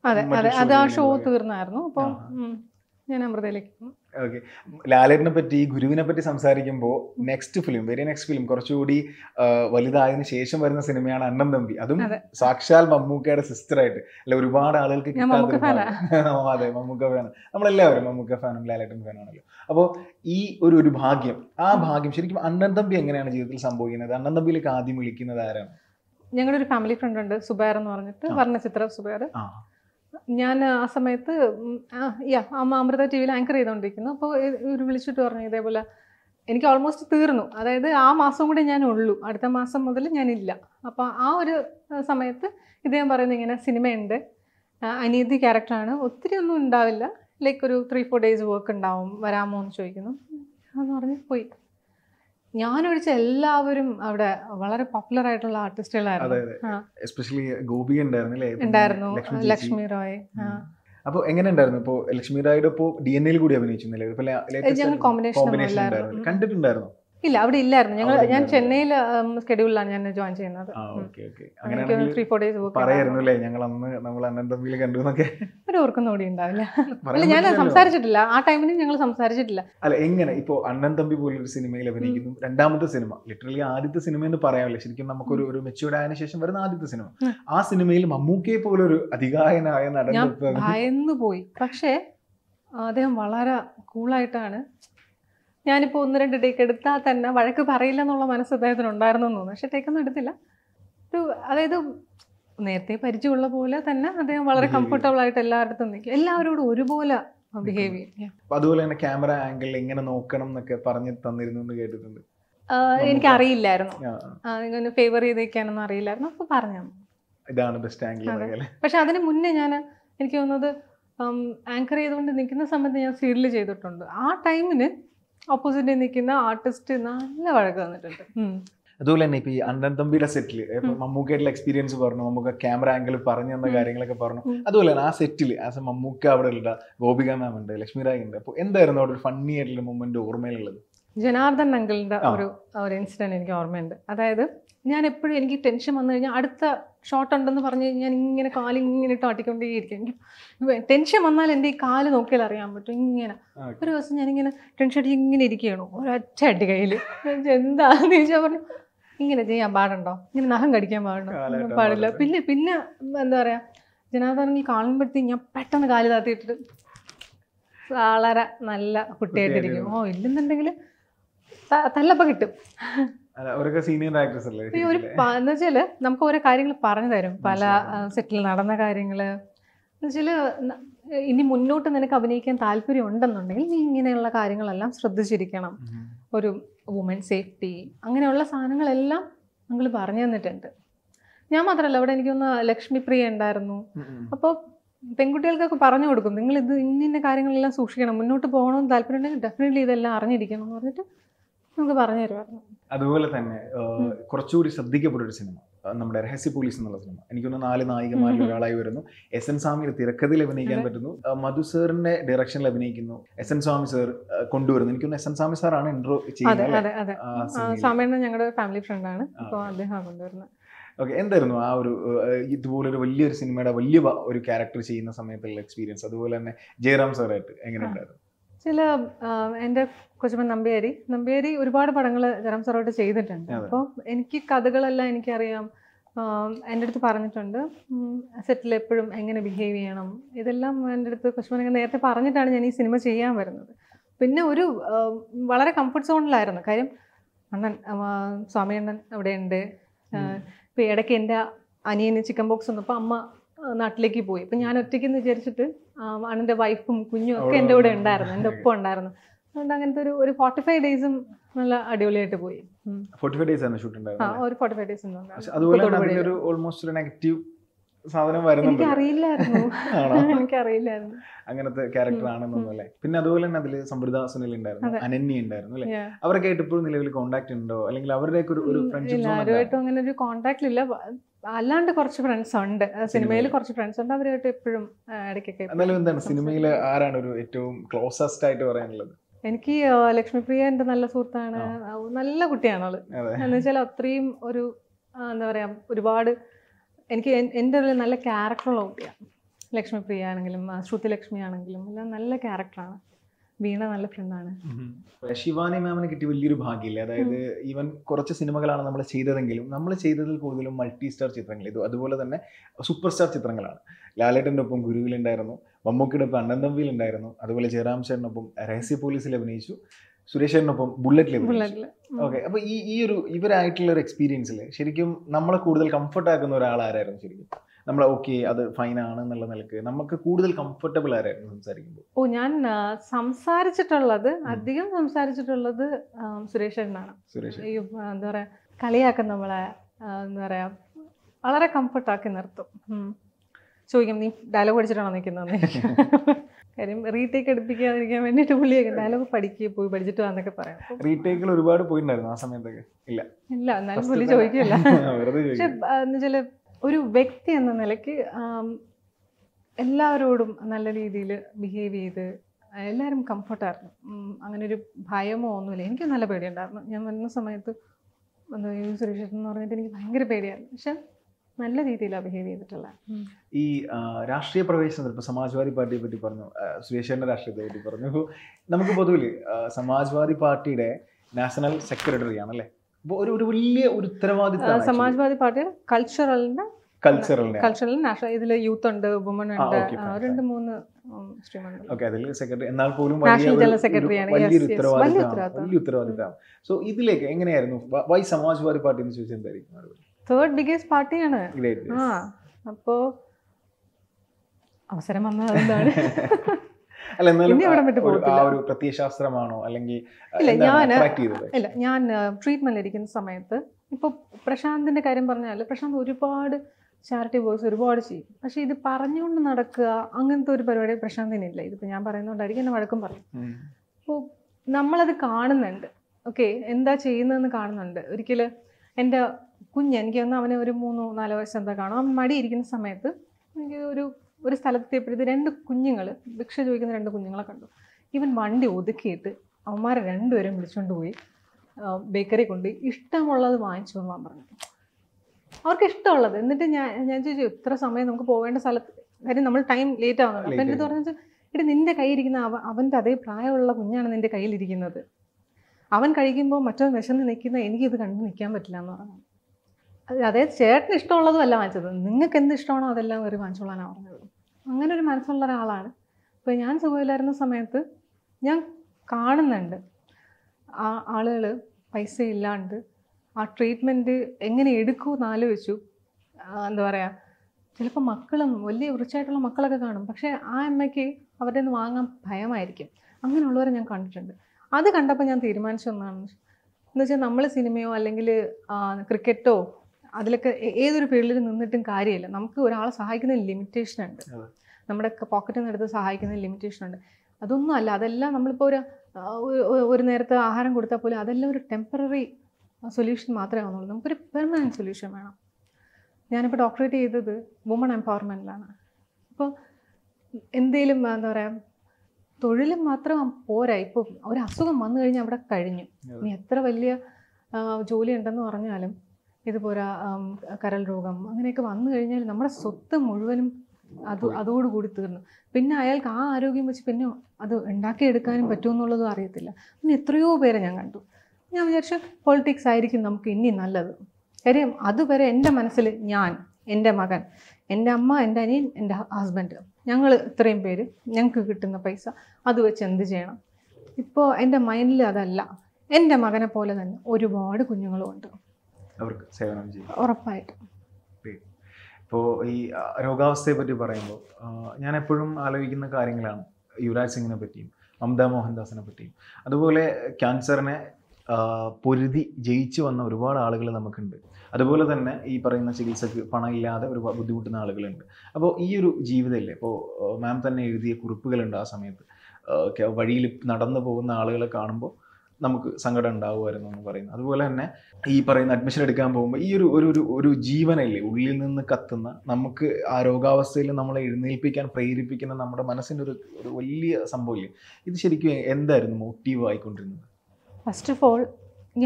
അതെ അതെ അത് ആ ഷോ തീർന്നായിരുന്നു അപ്പോൾ ഞാൻ അമൃതയിലേക്ക് ഓക്കെ ലാലേട്ടിനെ പറ്റി ഗുരുവിനെ പറ്റി സംസാരിക്കുമ്പോൾ next film very next film കുറച്ചുകൂടി വലുതായതിനു ശേഷം വരുന്ന സിനിമയാണ് അണ്ണൻ തമ്പി അതും സാക്ഷാൽ മമ്മൂക്കയുടെ സിസ്റ്റർ ആയിട്ട് അല്ല ഒരുപാട് ആളുകൾക്ക് അതെ മമ്മൂക്ക ഫാൻ നമ്മളെല്ലാവരും മമ്മൂക്ക ഫാനും ലാലേട്ടൻ ഫാനാണല്ലോ അപ്പോൾ ഈ ഒരു ഒരു ഭാഗ്യം ആ ഭാഗ്യം ശരിക്കും അണ്ണൻ തമ്പി എങ്ങനെയാണ് ജീവിതത്തിൽ സംഭവിക്കുന്നത് അണ്ണൻ തമ്പിയിലേക്ക് ആദ്യം വിളിക്കുന്നത് ആരാണ് ഞങ്ങളൊരു ഒരു ഫാമിലി ഫ്രണ്ട് ഉണ്ട് സുബയർ എന്ന് പറഞ്ഞിട്ട് വർണ്ണചിത്ര സുബയർ ഞാൻ ആ സമയത്ത് യാ അമ്മ അമൃത ടി വിയിൽ ആങ്കർ ചെയ്തുകൊണ്ടിരിക്കുന്നു അപ്പോൾ ഇവർ വിളിച്ചിട്ട് പറഞ്ഞു ഇതേപോലെ എനിക്ക് ഓൾമോസ്റ്റ് തീർന്നു അതായത് ആ മാസം കൂടി ഞാൻ ഉള്ളൂ അടുത്ത മാസം മുതൽ ഞാനില്ല അപ്പോൾ ആ ഒരു സമയത്ത് ഇദ്ദേഹം പറയുന്നത് ഇങ്ങനെ സിനിമയുണ്ട് അനീതി ക്യാരക്ടറാണ് ഒത്തിരി ഒന്നും ഉണ്ടാവില്ല ലൈക്ക് ഒരു ത്രീ ഫോർ ഡേയ്സ് വർക്ക് ഉണ്ടാവും വരാമോ എന്ന് ചോദിക്കുന്നു അതെന്ന് പറഞ്ഞ് പോയി ഞാൻ ഒഴിച്ച എല്ലാവരും അവിടെ വളരെ പോപ്പുലർ ആയിട്ടുള്ള ആർട്ടിസ്റ്റുകളായിരുന്നു ഉണ്ടായിരുന്നു ലക്ഷ്മി റോയ് അപ്പോൾ എങ്ങനെ ഉണ്ടായിരുന്നു ഇപ്പോ ലക്ഷ്മി റായുടെ ഇപ്പോ ഡി എൻ എയിൽ കൂടി അഭിനയിച്ചു കോമ്പിനേഷൻ കണ്ടിട്ടുണ്ടായിരുന്നു ഇല്ല അവിടെ ഇല്ലായിരുന്നു ഞങ്ങൾ ഞാൻ ചെന്നൈയിൽ സ്കെഡ്യൂളിലാണ് ഞാൻ ജോയിൻ ചെയ്യുന്നത് ത്രീ ഞങ്ങൾ അന്ന് നമ്മൾ ഒരു ഞാൻ സംസാരിച്ചിട്ടില്ല ആ ടൈമിന് ഞങ്ങൾ സംസാരിച്ചിട്ടില്ല അല്ല എങ്ങനെ ഇപ്പോ അണ്ണൻ തമ്പി പോലൊരു സിനിമയിൽ അഭിനയിക്കുന്നു രണ്ടാമത്തെ സിനിമ ലിറ്ററലി ആദ്യത്തെ സിനിമ എന്ന് പറയാമല്ലോ ശരിക്കും നമുക്കൊരു ഒരു മെച്യൂർഡ് ആയതിനു ശേഷം വരുന്ന ആദ്യത്തെ സിനിമ ആ സിനിമയിൽ മമ്മൂക്കയെ പോലെ ഒരു അധികായനായ നടന്നു പോയി പക്ഷേ അദ്ദേഹം വളരെ കൂളായിട്ടാണ് ഞാനിപ്പോൾ ഒന്ന് രണ്ട് ടേക്ക് എടുത്താൽ തന്നെ വഴക്ക് പറയില്ല എന്നുള്ള മനസ്സ് അദ്ദേഹത്തിന് ഉണ്ടായിരുന്നു എന്ന് തോന്നുന്നു പക്ഷെ ടേക്കൊന്നും എടുത്തില്ല ഒരു അതായത് നേരത്തെ പരിചയമുള്ള പോലെ തന്നെ അദ്ദേഹം വളരെ കംഫർട്ടബിൾ ആയിട്ട് എല്ലായിടത്തും നിൽക്കും എല്ലാവരോടും ഒരുപോലെ ബിഹേവ് ചെയ്യും അതുപോലെ തന്നെ ക്യാമറ ആംഗിൾ എങ്ങനെ നോക്കണം എന്നൊക്കെ പറഞ്ഞു തന്നിരുന്നു എന്ന് കേട്ടിട്ടുണ്ട് അറിയില്ലായിരുന്നു ഇങ്ങനെ ഫേവർ ചെയ്തേക്കാനൊന്നും അറിയില്ലായിരുന്നു അപ്പോൾ പറഞ്ഞു ഇതാണ് ബെസ്റ്റ് ആംഗിൾ പക്ഷെ അതിന് മുന്നേ ഞാൻ എനിക്ക് തോന്നുന്നത് ആങ്കർ ചെയ്തുകൊണ്ട് നിൽക്കുന്ന സമയത്ത് ഞാൻ സീരിയൽ ചെയ്തിട്ടുണ്ട് ആ ടൈമിന് ഓപ്പോസിറ്റ് നിൽക്കുന്ന ആർട്ടിസ്റ്റ് നല്ല വഴക്ക് വന്നിട്ടുണ്ട് അതുപോലെ തന്നെ ഇപ്പൊ ഈ അണ്ണൻ തമ്പിയുടെ സെറ്റിൽ മമ്മൂക്കായിട്ടുള്ള എക്സ്പീരിയൻസ് പറഞ്ഞു മമ്മൂക്ക ക്യാമറ ആംഗിൾ പറഞ്ഞു തന്ന കാര്യങ്ങളൊക്കെ പറഞ്ഞു അതുപോലെ തന്നെ ആ സെറ്റിൽ ആസ് എ മമ്മൂക്ക അവിടെ ഉള്ള ഗോപിക മാം ഉണ്ട് ലക്ഷ്മി റായ് ഉണ്ട് അപ്പോൾ എന്തായിരുന്നു അവിടെ ഒരു ഫണ്ണി ആയിട്ടുള്ള മൊമെന്റ് ഓർമ്മയിലുള്ളത് ജനാർദ്ദൻ നങ്കലിന്റെ ഒരു ഒരു ഇൻസിഡന്റ് എനിക്ക് ഓർമ്മയുണ്ട് അതായത് ഞാൻ എപ്പോഴും എനിക്ക് ടെൻഷൻ വന്നു കഴിഞ്ഞാൽ അടുത്ത ഷോട്ട് ഉണ്ടെന്ന് പറഞ്ഞ് ഞാൻ ഇങ്ങനെ കാല് ഇങ്ങനെ ഇട്ടാട്ടിക്കൊണ്ടേയിരിക്കും എനിക്ക് ടെൻഷൻ വന്നാൽ എൻ്റെ ഈ കാല് നോക്കിയാൽ അറിയാൻ പറ്റും ഇങ്ങനെ ഒരു ദിവസം ഞാനിങ്ങനെ ടെൻഷൻ അടിച്ച് ഇങ്ങനെ ഇരിക്കുകയാണ് ഒരൊറ്റ അടി കയ്യിൽ എന്താണെന്ന് ചോദിച്ചാൽ പറഞ്ഞു ഇങ്ങനെ ചെയ്യാൻ പാടുണ്ടോ ഇങ്ങനെ നഖം കടിക്കാൻ പാടുണ്ടോ പാടില്ല പിന്നെ പിന്നെ എന്താ പറയുക ജനാർദ്ദനിൽ കാണുമ്പോഴത്തേക്ക് ഞാൻ പെട്ടെന്ന് കാല് താത്തിയിട്ടിട്ട് വളരെ നല്ല കുട്ടിയായിട്ടിരിക്കും ഓ ഇല്ലെന്നുണ്ടെങ്കിൽ തല്ലപ്പ കിട്ടും സീനിയർ അല്ലേ ഒരു എന്ന് വെച്ചാല് നമുക്ക് ഓരോ കാര്യങ്ങൾ പറഞ്ഞു തരും പല സെറ്റിൽ നടന്ന കാര്യങ്ങള് എന്നുവെച്ചാല് ഇനി മുന്നോട്ട് നിനക്ക് അഭിനയിക്കാൻ താല്പര്യം ഉണ്ടെന്നുണ്ടെങ്കിൽ നീ ഇങ്ങനെയുള്ള കാര്യങ്ങളെല്ലാം ശ്രദ്ധിച്ചിരിക്കണം ഒരു വുമൻ സേഫ്റ്റി അങ്ങനെയുള്ള സാധനങ്ങളെല്ലാം നിങ്ങൾ പറഞ്ഞു തന്നിട്ടുണ്ട് ഞാൻ മാത്രമല്ല അവിടെ എനിക്കൊന്ന് ലക്ഷ്മിപ്രിയ ഉണ്ടായിരുന്നു അപ്പോൾ പെൺകുട്ടികൾക്കൊക്കെ പറഞ്ഞു കൊടുക്കും നിങ്ങൾ ഇത് ഇന്ന കാര്യങ്ങളെല്ലാം സൂക്ഷിക്കണം മുന്നോട്ട് പോകണമെന്ന് താല്പര്യം ഉണ്ടെങ്കിൽ ഡെഫിനറ്റ്ലി ഇതെല്ലാം അറിഞ്ഞിരിക്കണം എന്ന് പറഞ്ഞിട്ട് നമുക്ക് പറഞ്ഞു തരുമായിരുന്നു അതുപോലെ തന്നെ കുറച്ചുകൂടി ശ്രദ്ധിക്കപ്പെട്ട ഒരു സിനിമ നമ്മുടെ രഹസ്യ പോലീസ് എന്നുള്ള സിനിമ എനിക്കൊന്ന് നാല് നായികമാരിൽ ഒരാളായി വരുന്നു എസ് എൻ സ്വാമി തിരക്കഥയിൽ അഭിനയിക്കാൻ പറ്റുന്നു മധു സാറിന്റെ ഡയറക്ഷനിൽ അഭിനയിക്കുന്നു എസ് എൻ സ്വാമി സാർ കൊണ്ടുവരുന്നു എനിക്കൊന്ന് എസ് എൻ സ്വാമി സാറാണ് ഇൻട്രോ ചെയ്യുന്നത് ഞങ്ങളുടെ ഫാമിലി അദ്ദേഹം ഓക്കെ എന്തായിരുന്നു ആ ഒരു ഇതുപോലൊരു വലിയൊരു സിനിമയുടെ വലിയ ഒരു ക്യാരക്ടർ ചെയ്യുന്ന സമയത്തുള്ള എക്സ്പീരിയൻസ് അതുപോലെ തന്നെ ജയറാം സാറായിട്ട് എങ്ങനെ ഉണ്ടായിരുന്നു ചില എൻ്റെ കൊച്ചുമൻ നമ്പ്യേരി നമ്പ്യേരി ഒരുപാട് പടങ്ങൾ ജനം സാറോട്ട് ചെയ്തിട്ടുണ്ട് അപ്പോൾ എനിക്ക് കഥകളെല്ലാം എനിക്കറിയാം എൻ്റെ അടുത്ത് പറഞ്ഞിട്ടുണ്ട് സെറ്റിൽ എപ്പോഴും എങ്ങനെ ബിഹേവ് ചെയ്യണം ഇതെല്ലാം എൻ്റെ അടുത്ത് കൊച്ചുമൻ നേരത്തെ പറഞ്ഞിട്ടാണ് ഞാൻ ഈ സിനിമ ചെയ്യാൻ വരുന്നത് പിന്നെ ഒരു വളരെ കംഫർട്ട് സോണിലായിരുന്നു കാര്യം അണ്ണൻ സ്വാമിയണ്ണൻ അണ്ണൻ അവിടെയുണ്ട് ഇപ്പോൾ ഇടയ്ക്ക് എൻ്റെ അനിയന് ചിക്കൻ ബോക്സ് വന്നപ്പോൾ അമ്മ നാട്ടിലേക്ക് പോയി അപ്പം ഞാൻ ഒറ്റയ്ക്ക് വിചാരിച്ചിട്ട് അണൻ്റെ വൈഫും കുഞ്ഞും ഒക്കെ എൻ്റെ കൂടെ ഉണ്ടായിരുന്നു എൻ്റെ ഒപ്പം ഉണ്ടായിരുന്നു അതുകൊണ്ട് അങ്ങനത്തെ ഒരു ഒരു ഫോർട്ടി ഫൈവ് ഡേയ്സും നല്ല അടിപൊളിയായിട്ട് പോയി ഫോർട്ടി ഡേയ്സ് ആണ് ഷൂട്ട് ഒരു അതുപോലെ ഒരു ഓൾമോസ്റ്റ് നെഗറ്റീവ് സാധനം അങ്ങനത്തെ പിന്നെ അതുപോലെ തന്നെ അതിൽ സമൃദ്ധ സുനിൽ ഉണ്ടായിരുന്നു അനന്യ ഉണ്ടായിരുന്നു അല്ലേ അവരൊക്കെ ആയിട്ട് ഇപ്പോഴും നിലവിൽ കോണ്ടാക്ട് ഉണ്ടോ അല്ലെങ്കിൽ അവരുടെയൊക്കെ ഒരു ഫ്രണ്ട്ഷിപ്പ് അങ്ങനെ ഒരു കോണ്ടാക്ട് ഇല്ല അല്ലാണ്ട് കുറച്ച് ഫ്രണ്ട്സ് ഉണ്ട് സിനിമയിൽ കുറച്ച് ഫ്രണ്ട്സ് ഉണ്ട് അവരുമായിട്ട് എപ്പോഴും ഇടയ്ക്കൊക്കെ എന്നാലും എന്താണ് സിനിമയിൽ ആരാണ് ഒരു ഏറ്റവും ക്ലോസസ്റ്റ് ആയിട്ട് പറയാനുള്ളത് എനിക്ക് ലക്ഷ്മിപ്രിയ എൻ്റെ നല്ല സുഹൃത്താണ് നല്ല കുട്ടിയാണ് ആള് എന്ന് വെച്ചാൽ അത്രയും ഒരു എന്താ പറയാ ഒരുപാട് എനിക്ക് എൻ്റെ ഒരു നല്ല ക്യാരക്ടറുള്ള കുട്ടിയാണ് ലക്ഷ്മിപ്രിയ ആണെങ്കിലും ശ്രുതി ലക്ഷ്മി ആണെങ്കിലും എല്ലാം നല്ല ക്യാരക്ടറാണ് വീണ നല്ല ഫ്രണ്ടാണ് ശിവാനി മാമിന് കിട്ടി വലിയൊരു ഭാഗ്യമില്ല അതായത് ഈവൻ കുറച്ച് സിനിമകളാണ് നമ്മൾ ചെയ്തതെങ്കിലും നമ്മൾ ചെയ്തതിൽ കൂടുതലും മൾട്ടി സ്റ്റാർ ചിത്രങ്ങൾ ഇത് അതുപോലെ തന്നെ സൂപ്പർ സ്റ്റാർ ചിത്രങ്ങളാണ് ലാലേട്ടൻ്റെ ഒപ്പം ഗുരുവിലുണ്ടായിരുന്നു മമ്മൂക്കിയുടെ ഒപ്പം അണ്ണൻ ഉണ്ടായിരുന്നു അതുപോലെ ജയറാം രഹസ്യ പോലീസിൽ അഭിനയിച്ചു സുരേഷേട്ടനൊപ്പം ബുള്ളറ്റിൽ അഭിനയിച്ചു ഓക്കെ അപ്പൊ ഈ ഈ ഒരു ഇവരായിട്ടുള്ള ഒരു എക്സ്പീരിയൻസിൽ ശരിക്കും നമ്മളെ കൂടുതൽ കംഫർട്ട് ആക്കുന്ന ഒരാൾ ആരായിരുന്നു ശരിക്കും നമ്മൾ ഓക്കെ അത് ഫൈൻ ആണ് എന്നുള്ള നിലക്ക് നമുക്ക് കൂടുതൽ കംഫർട്ടബിൾ ആരായിരുന്നു സംസാരിക്കുമ്പോൾ ഓ ഞാൻ സംസാരിച്ചിട്ടുള്ളത് അധികം സംസാരിച്ചിട്ടുള്ളത് സുരേഷ് എന്നാണ് സുരേഷ് എന്താ പറയാ കളിയാക്കും നമ്മളെ എന്താ പറയാ വളരെ കംഫർട്ടാക്കി നിർത്തും ചോദിക്കും നീ ഡയലോഗ് പഠിച്ചിട്ടാണോ നിൽക്കുന്നത് കാര്യം റീടേക്ക് എടുപ്പിക്കാതിരിക്കാൻ വേണ്ടിയിട്ട് പുള്ളിയൊക്കെ ഡയലോഗ് പഠിക്കുക പോയി പഠിച്ചിട്ട് വന്നൊക്കെ പറയാം റീടേക്കിൽ ഒരുപാട് പോയിട്ടുണ്ടായിരുന്നു ആ സമയത്തൊക്കെ ഇല്ല ഇല്ല എന്നാലും പുള്ളി ചോദിക്കില്ല പക്ഷെ എന്നുവെച്ചാൽ ഒരു വ്യക്തി എന്ന നിലയ്ക്ക് എല്ലാവരോടും നല്ല രീതിയിൽ ബിഹേവ് ചെയ്ത് എല്ലാവരും കംഫർട്ടായിരുന്നു അങ്ങനെ ഒരു ഭയമോ ഒന്നുമില്ല എനിക്ക് നല്ല പേടിയുണ്ടായിരുന്നു ഞാൻ വന്ന സമയത്ത് ഈ സുരക്ഷിതം എന്ന് പറഞ്ഞിട്ട് എനിക്ക് ഭയങ്കര പേടിയായിരുന്നു പക്ഷെ നല്ല രീതിയിലാണ് ബിഹേവ് ചെയ്തിട്ടുള്ള ഈ രാഷ്ട്രീയ പ്രവേശനത്തിൽ ഇപ്പോൾ സമാജ്വാദി പാർട്ടിയെ പറ്റി പറഞ്ഞു സുരേഷേൻ്റെ രാഷ്ട്രീയത്തെ പറ്റി പറഞ്ഞു നമുക്ക് പൊതുവില് സമാജ്വാദി പാർട്ടിയുടെ നാഷണൽ സെക്രട്ടറി ആണല്ലേ ഒരു ഒരു വലിയ ഒരു സമാജ്വാദി പാർട്ടി കൾച്ചറലിന്റെ കൾച്ചറലിന്റെ കൾച്ചറൽ ഇതിൽ യൂത്ത് ഉണ്ട് വുമൺ ഉണ്ട് രണ്ട് മൂന്ന് സെക്രട്ടറി പോലും സോ ഇതിലേക്ക് വൈ സമാജ്വാദി പാർട്ടി എന്ന് തേർഡ് ബിഗസ്റ്റ് പാർട്ടിയാണ് ആ അപ്പോ അവസരം വന്നതാണ് അല്ല ഒരു പ്രത്യയശാസ്ത്രമാണോ അല്ലെങ്കിൽ ഇല്ല ഞാൻ ട്രീറ്റ്മെന്റ് ഇരിക്കുന്ന സമയത്ത് ഇപ്പൊ പ്രശാന്തിന്റെ കാര്യം പറഞ്ഞാൽ പ്രശാന്ത് ഒരുപാട് ചാരിറ്റി വർക്ക്സ് ഒരുപാട് ചെയ്യും പക്ഷെ ഇത് പറഞ്ഞുകൊണ്ട് നടക്കുക അങ്ങനത്തെ ഒരു പരിപാടി പ്രശാന്തിനില്ല ഇതിപ്പോ ഞാൻ പറയുന്നോണ്ടായിരിക്കും എന്നെ വഴക്കം പറയും അപ്പോൾ നമ്മളത് കാണുന്നുണ്ട് ഓക്കെ എന്താ ചെയ്യുന്നതെന്ന് കാണുന്നുണ്ട് ഒരിക്കല് എൻ്റെ കുഞ്ഞ് എനിക്കൊന്ന് അവനെ ഒരു മൂന്നോ നാലോ വയസ്സ് എന്താ കാണും അവൻ മടിയിരിക്കുന്ന സമയത്ത് എനിക്ക് ഒരു ഒരു സ്ഥലത്തെത്തിയപ്പോഴത്തെ രണ്ട് കുഞ്ഞുങ്ങൾ ഭിക്ഷ ചോദിക്കുന്ന രണ്ട് കുഞ്ഞുങ്ങളെ കണ്ടു ഇവൻ വണ്ടി ഒതുക്കിയിട്ട് അവന്മാരെ രണ്ടുപേരും വിളിച്ചുകൊണ്ട് പോയി ബേക്കറി കൊണ്ട് ഇഷ്ടമുള്ളത് വാങ്ങിച്ചു പോകാൻ പറഞ്ഞു അവർക്ക് ഇഷ്ടമുള്ളത് എന്നിട്ട് ഞാൻ ഞാൻ ചോദിച്ചു ഇത്ര സമയം നമുക്ക് പോകേണ്ട സ്ഥലത്ത് കാര്യം നമ്മൾ ടൈം ലേറ്റ് ആവുന്നുണ്ട് അപ്പം എൻ്റെ പറഞ്ഞു എടി നിൻ്റെ കയ്യിലിരിക്കുന്ന അവ അവൻ്റെ അതേ പ്രായമുള്ള കുഞ്ഞാണ് നിൻ്റെ കയ്യിലിരിക്കുന്നത് അവൻ കഴിക്കുമ്പോൾ മറ്റവൻ വിശന്ന് നിൽക്കുന്ന എനിക്കിത് കണ്ടു നിൽക്കാൻ പറ്റില്ല എന്ന് പറഞ്ഞു അതായത് ചേട്ടന് ഇഷ്ടമുള്ളതും അല്ല വാങ്ങിച്ചത് നിങ്ങൾക്ക് എന്ത് ഇഷ്ടമാണോ അതെല്ലാം കയറി വാങ്ങിച്ചോളാനാണ് പറഞ്ഞത് അങ്ങനെ ഒരു മനസ്സുള്ള ഒരാളാണ് അപ്പോൾ ഞാൻ സുഖമില്ലായിരുന്ന സമയത്ത് ഞാൻ കാണുന്നുണ്ട് ആ ആളുകൾ പൈസ ഇല്ലാണ്ട് ആ ട്രീറ്റ്മെൻറ്റ് എങ്ങനെ എന്ന് ആലോചിച്ചു എന്താ പറയുക ചിലപ്പോൾ മക്കളും വലിയ വൃച്ചയായിട്ടുള്ള മക്കളൊക്കെ കാണും പക്ഷേ ആ അമ്മയ്ക്ക് അവരുടെ നിന്ന് വാങ്ങാൻ ഭയമായിരിക്കും അങ്ങനെയുള്ളവരെ ഞാൻ കണ്ടിട്ടുണ്ട് അത് കണ്ടപ്പോൾ ഞാൻ തീരുമാനിച്ചൊന്നാണ് എന്ന് വെച്ചാൽ നമ്മൾ സിനിമയോ അല്ലെങ്കിൽ ക്രിക്കറ്റോ അതിലൊക്കെ ഏതൊരു ഫീൽഡിൽ നിന്നിട്ടും കാര്യമില്ല നമുക്ക് ഒരാളെ സഹായിക്കുന്ന ലിമിറ്റേഷൻ ഉണ്ട് നമ്മുടെ പോക്കറ്റിൽ നിന്ന് എടുത്ത് സഹായിക്കുന്ന ലിമിറ്റേഷൻ ഉണ്ട് അതൊന്നും അല്ല അതെല്ലാം നമ്മളിപ്പോൾ ഒരു ഒരു നേരത്തെ ആഹാരം കൊടുത്താൽ പോലും അതെല്ലാം ഒരു ടെമ്പററി സൊല്യൂഷൻ മാത്രമേ ആവുന്നുള്ളൂ നമുക്കൊരു പെർമനൻറ്റ് സൊല്യൂഷൻ വേണം ഞാനിപ്പോൾ ഡോക്ടറേറ്റ് ചെയ്തത് വുമൺ എംപവർമെൻറ്റിലാണ് അപ്പോൾ എന്തെങ്കിലും എന്താ പറയുക തൊഴിൽ മാത്രം പോരാ ഇപ്പം ഒരു അസുഖം വന്നു കഴിഞ്ഞാൽ അവിടെ കഴിഞ്ഞു ഇനി എത്ര വലിയ ജോലി ഉണ്ടെന്ന് പറഞ്ഞാലും ഇതുപോലെ കരൽ രോഗം അങ്ങനെയൊക്കെ വന്നു കഴിഞ്ഞാൽ നമ്മുടെ സ്വത്ത് മുഴുവനും അത് അതോടുകൂടി തീർന്നു പിന്നെ അയാൾക്ക് ആ ആരോഗ്യം വെച്ച് പിന്നെ അത് ഉണ്ടാക്കിയെടുക്കാനും പറ്റുമെന്നുള്ളതും അറിയത്തില്ല പിന്നെ എത്രയോ പേരെ ഞാൻ കണ്ടു ഞാൻ വിചാരിച്ചു പൊളിറ്റിക്സ് ആയിരിക്കും നമുക്ക് ഇനി നല്ലത് കാര്യം അതുവരെ എൻ്റെ മനസ്സിൽ ഞാൻ എൻ്റെ മകൻ എൻ്റെ അമ്മ എൻ്റെ അനിയൻ എൻ്റെ ഹസ്ബൻഡ് ഞങ്ങൾ ഇത്രയും പേര് ഞങ്ങൾക്ക് കിട്ടുന്ന പൈസ അത് വെച്ച് എന്ത് ചെയ്യണം ഇപ്പോൾ എൻ്റെ മൈൻഡിൽ അതല്ല എൻ്റെ മകനെ പോലെ തന്നെ ഒരുപാട് കുഞ്ഞുങ്ങളുമുണ്ട് അവർക്ക് സേവനം ചെയ്യും ഉറപ്പായിട്ടും ഇപ്പോൾ ഈ രോഗാവസ്ഥയെ പറ്റി പറയുമ്പോൾ ഞാൻ എപ്പോഴും ആലോചിക്കുന്ന കാര്യങ്ങളാണ് യുവരാജ് സിംഗിനെ പറ്റിയും മമതാ മോഹൻദാസിനെ പറ്റിയും അതുപോലെ ക്യാൻസറിനെ പൊരുതി ജയിച്ചു വന്ന ഒരുപാട് ആളുകൾ നമുക്കുണ്ട് അതുപോലെ തന്നെ ഈ പറയുന്ന ചികിത്സക്ക് പണമില്ലാതെ ഒരു ബുദ്ധിമുട്ടുന്ന ആളുകളുണ്ട് അപ്പോൾ ഈ ഒരു ജീവിതമില്ലേ ഇപ്പോൾ മാം തന്നെ എഴുതിയ കുറിപ്പുകളുണ്ട് ആ സമയത്ത് വഴിയിൽ നടന്നു പോകുന്ന ആളുകളെ കാണുമ്പോൾ നമുക്ക് സങ്കടം ഉണ്ടാവുമായിരുന്നു എന്ന് പറയുന്നത് അതുപോലെ തന്നെ ഈ പറയുന്ന അഡ്മിഷൻ എടുക്കാൻ പോകുമ്പോൾ ഈ ഒരു ഒരു ഒരു ജീവനല്ലേ ഉള്ളിൽ നിന്ന് കത്തുന്ന നമുക്ക് ആ രോഗാവസ്ഥയിൽ നമ്മളെ എഴുന്നേൽപ്പിക്കാൻ പ്രേരിപ്പിക്കുന്ന നമ്മുടെ മനസ്സിൻ്റെ ഒരു ഒരു വലിയ സംഭവമില്ലേ ഇത് ശരിക്കും എന്തായിരുന്നു മോട്ടീവ് ആയിക്കൊണ്ടിരുന്നത് ഫസ്റ്റ് ഓഫ് ഓൾ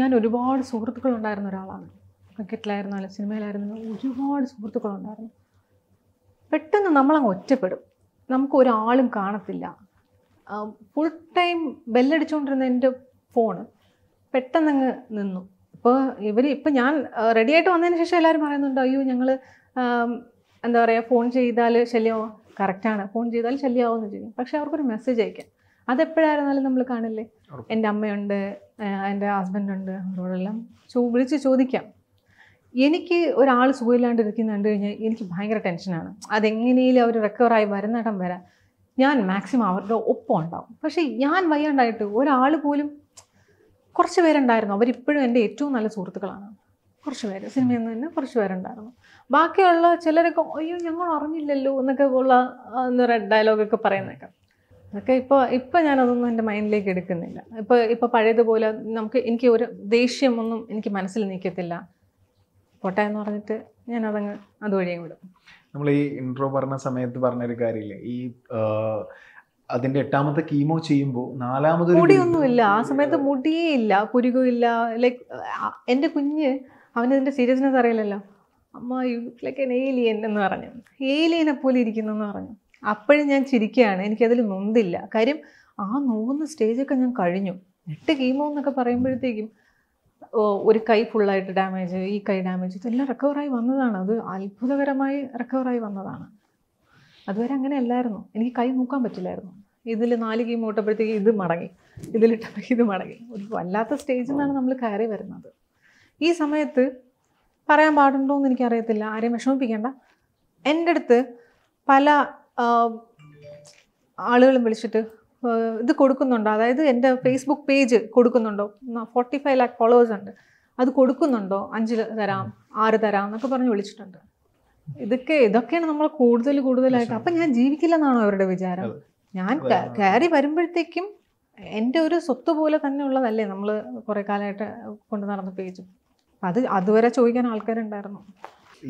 ഞാൻ ഒരുപാട് സുഹൃത്തുക്കൾ ഉണ്ടായിരുന്ന ഒരാളാണ് ക്രിക്കറ്റിലായിരുന്നാലും സിനിമയിലായിരുന്നാലും ഒരുപാട് സുഹൃത്തുക്കളുണ്ടായിരുന്നു പെട്ടെന്ന് നമ്മളങ്ങ് ഒറ്റപ്പെടും നമുക്ക് ഒരാളും കാണത്തില്ല ഫുൾ ടൈം ബെല്ലടിച്ചുകൊണ്ടിരുന്ന എൻ്റെ ഫോണ് പെട്ടെന്നങ്ങ് നിന്നു ഇപ്പോൾ ഇവർ ഇപ്പം ഞാൻ റെഡിയായിട്ട് വന്നതിന് ശേഷം എല്ലാവരും പറയുന്നുണ്ട് അയ്യോ ഞങ്ങൾ എന്താ പറയുക ഫോൺ ചെയ്താൽ ശല്യമാവും കറക്റ്റാണ് ഫോൺ ചെയ്താൽ ശല്യമാവുമെന്ന് ചെയ്യും പക്ഷേ അവർക്കൊരു മെസ്സേജ് അയക്കാം അതെപ്പോഴായിരുന്നാലും നമ്മൾ കാണില്ലേ എൻ്റെ അമ്മയുണ്ട് എൻ്റെ ഹസ്ബൻഡുണ്ട് അവരോടെല്ലാം ചോ വിളിച്ച് ചോദിക്കാം എനിക്ക് ഒരാൾ സുഖമില്ലാണ്ടിരിക്കുന്ന കണ്ടു കഴിഞ്ഞാൽ എനിക്ക് ഭയങ്കര ടെൻഷനാണ് അതെങ്ങനെയും അവർ റെക്കവറായി വരുന്നിടം വരെ ഞാൻ മാക്സിമം അവരുടെ ഒപ്പം ഉണ്ടാവും പക്ഷേ ഞാൻ വയ്യാണ്ടായിട്ട് ഒരാൾ പോലും കുറച്ച് പേരുണ്ടായിരുന്നു അവരിപ്പോഴും എൻ്റെ ഏറ്റവും നല്ല സുഹൃത്തുക്കളാണ് കുറച്ച് പേര് സിനിമയിൽ നിന്ന് തന്നെ കുറച്ച് പേരുണ്ടായിരുന്നു ബാക്കിയുള്ള ചിലരൊക്കെ അയ്യോ ഞങ്ങൾ അറിഞ്ഞില്ലല്ലോ എന്നൊക്കെ ഉള്ള എന്നൊരു ഡയലോഗൊക്കെ പറയുന്നതൊക്കെ അതൊക്കെ ഇപ്പോൾ ഇപ്പോൾ ഞാനതൊന്നും എൻ്റെ മൈൻഡിലേക്ക് എടുക്കുന്നില്ല ഇപ്പോൾ ഇപ്പോൾ പഴയതുപോലെ നമുക്ക് എനിക്ക് ഒരു ദേഷ്യമൊന്നും എനിക്ക് മനസ്സിൽ നീക്കത്തില്ല പോട്ടെ എന്ന് പറഞ്ഞിട്ട് ഞാനതങ്ങ് അതുവഴിയും വിടും നമ്മൾ ഈ ഇൻട്രോ പറഞ്ഞ സമയത്ത് പറഞ്ഞൊരു കാര്യമില്ലേ ഈ അതിന്റെ എട്ടാമത്തെ കീമോ ചെയ്യുമ്പോൾ നാലാമത് മുടിയൊന്നുമില്ല ആ സമയത്ത് മുടിയേ ഇല്ല കുരുകില്ല ലൈക്ക് എന്റെ കുഞ്ഞ് അവനതിൻ്റെ സീരിയസ്നെസ് അറിയില്ലല്ലോ അമ്മ യു ലൈക്ക് എൻ ഏലിയൻ എന്ന് പറഞ്ഞു ഏലിയനെ പോലെ ഇരിക്കുന്നു എന്ന് പറഞ്ഞു അപ്പോഴും ഞാൻ ചിരിക്കുകയാണ് എനിക്കതിൽ നൊന്തില്ല കാര്യം ആ നോവുന്ന സ്റ്റേജൊക്കെ ഞാൻ കഴിഞ്ഞു എട്ട് കീമോ എന്നൊക്കെ പറയുമ്പോഴത്തേക്കും ഒരു കൈ ഫുള്ളായിട്ട് ഡാമേജ് ഈ കൈ ഡാമേജ് ഇതെല്ലാം റിക്കവറായി വന്നതാണ് അത് അത്ഭുതകരമായി റിക്കവറായി വന്നതാണ് അതുവരെ അങ്ങനെ അല്ലായിരുന്നു എനിക്ക് കൈ നോക്കാൻ പറ്റില്ലായിരുന്നു ഇതിൽ നാല് ഗെയിം ഇട്ടപ്പോഴത്തേക്ക് ഇത് മടങ്ങി ഇതിലിട്ടപ്പോഴേക്ക് ഇത് മടങ്ങി ഒരു വല്ലാത്ത സ്റ്റേജിൽ നിന്നാണ് നമ്മൾ കയറി വരുന്നത് ഈ സമയത്ത് പറയാൻ പാടുണ്ടോ എന്ന് എനിക്കറിയത്തില്ല ആരെയും വിഷമിപ്പിക്കേണ്ട എൻ്റെ അടുത്ത് പല ആളുകളും വിളിച്ചിട്ട് ഇത് കൊടുക്കുന്നുണ്ടോ അതായത് എൻ്റെ ഫേസ്ബുക്ക് പേജ് കൊടുക്കുന്നുണ്ടോ ഫോർട്ടി ഫൈവ് ലാക്ക് ഫോളോവേഴ്സ് ഉണ്ട് അത് കൊടുക്കുന്നുണ്ടോ അഞ്ച് തരാം ആറ് തരാം എന്നൊക്കെ പറഞ്ഞ് വിളിച്ചിട്ടുണ്ട് ഇതൊക്കെ ഇതൊക്കെയാണ് നമ്മൾ കൂടുതൽ കൂടുതലായിട്ട് അപ്പം ഞാൻ ജീവിക്കില്ലെന്നാണോ അവരുടെ വിചാരം ഞാൻ കയറി വരുമ്പോഴത്തേക്കും എൻ്റെ ഒരു സ്വത്ത് പോലെ തന്നെ ഉള്ളതല്ലേ നമ്മൾ കുറേ കാലമായിട്ട് കൊണ്ട് നടന്ന് പേജ് അത് അതുവരെ ചോദിക്കാൻ ആൾക്കാരുണ്ടായിരുന്നു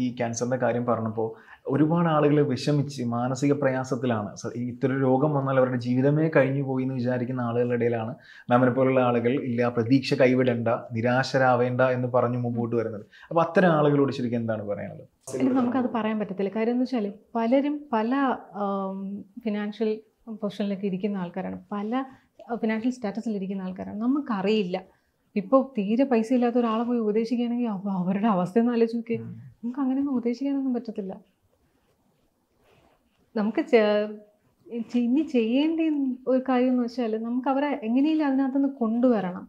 ഈ ക്യാൻസറിൻ്റെ കാര്യം പറഞ്ഞപ്പോൾ ഒരുപാട് ആളുകൾ വിഷമിച്ച് മാനസിക പ്രയാസത്തിലാണ് ഇത്തരം രോഗം വന്നാൽ അവരുടെ ജീവിതമേ കഴിഞ്ഞു പോയി എന്ന് വിചാരിക്കുന്ന ആളുകളുടെ ഇടയിലാണ് മാമിനെ പോലുള്ള ആളുകൾ ഇല്ല പ്രതീക്ഷ കൈവിടേണ്ട നിരാശരാവേണ്ട എന്ന് പറഞ്ഞു മുമ്പോട്ട് വരുന്നത് അപ്പോൾ അത്തരം ആളുകളോട് ശരിക്കും എന്താണ് പറയാനുള്ളത് നമുക്കത് പറയാൻ പറ്റത്തില്ല കാര്യം എന്ന് വെച്ചാൽ പലരും പല ഫിനാൻഷ്യൽ പൊസിഷനിലേക്ക് ഇരിക്കുന്ന ആൾക്കാരാണ് പല ഫിനാൻഷ്യൽ സ്റ്റാറ്റസിൽ ഇരിക്കുന്ന ആൾക്കാരാണ് നമുക്കറിയില്ല ഇപ്പോൾ തീരെ പൈസ ഇല്ലാത്ത ഒരാളെ പോയി ഉപദേശിക്കുകയാണെങ്കിൽ അവരുടെ അവസ്ഥ എന്ന് ആലോചിച്ച് നോക്കി നമുക്ക് അങ്ങനെയൊന്നും ഉപദേശിക്കാനൊന്നും പറ്റത്തില്ല നമുക്ക് ഇനി ചെയ്യേണ്ട ഒരു കാര്യം എന്ന് വെച്ചാൽ നമുക്ക് അവരെ എങ്ങനെയെങ്കിലും അതിനകത്തുനിന്ന് കൊണ്ടുവരണം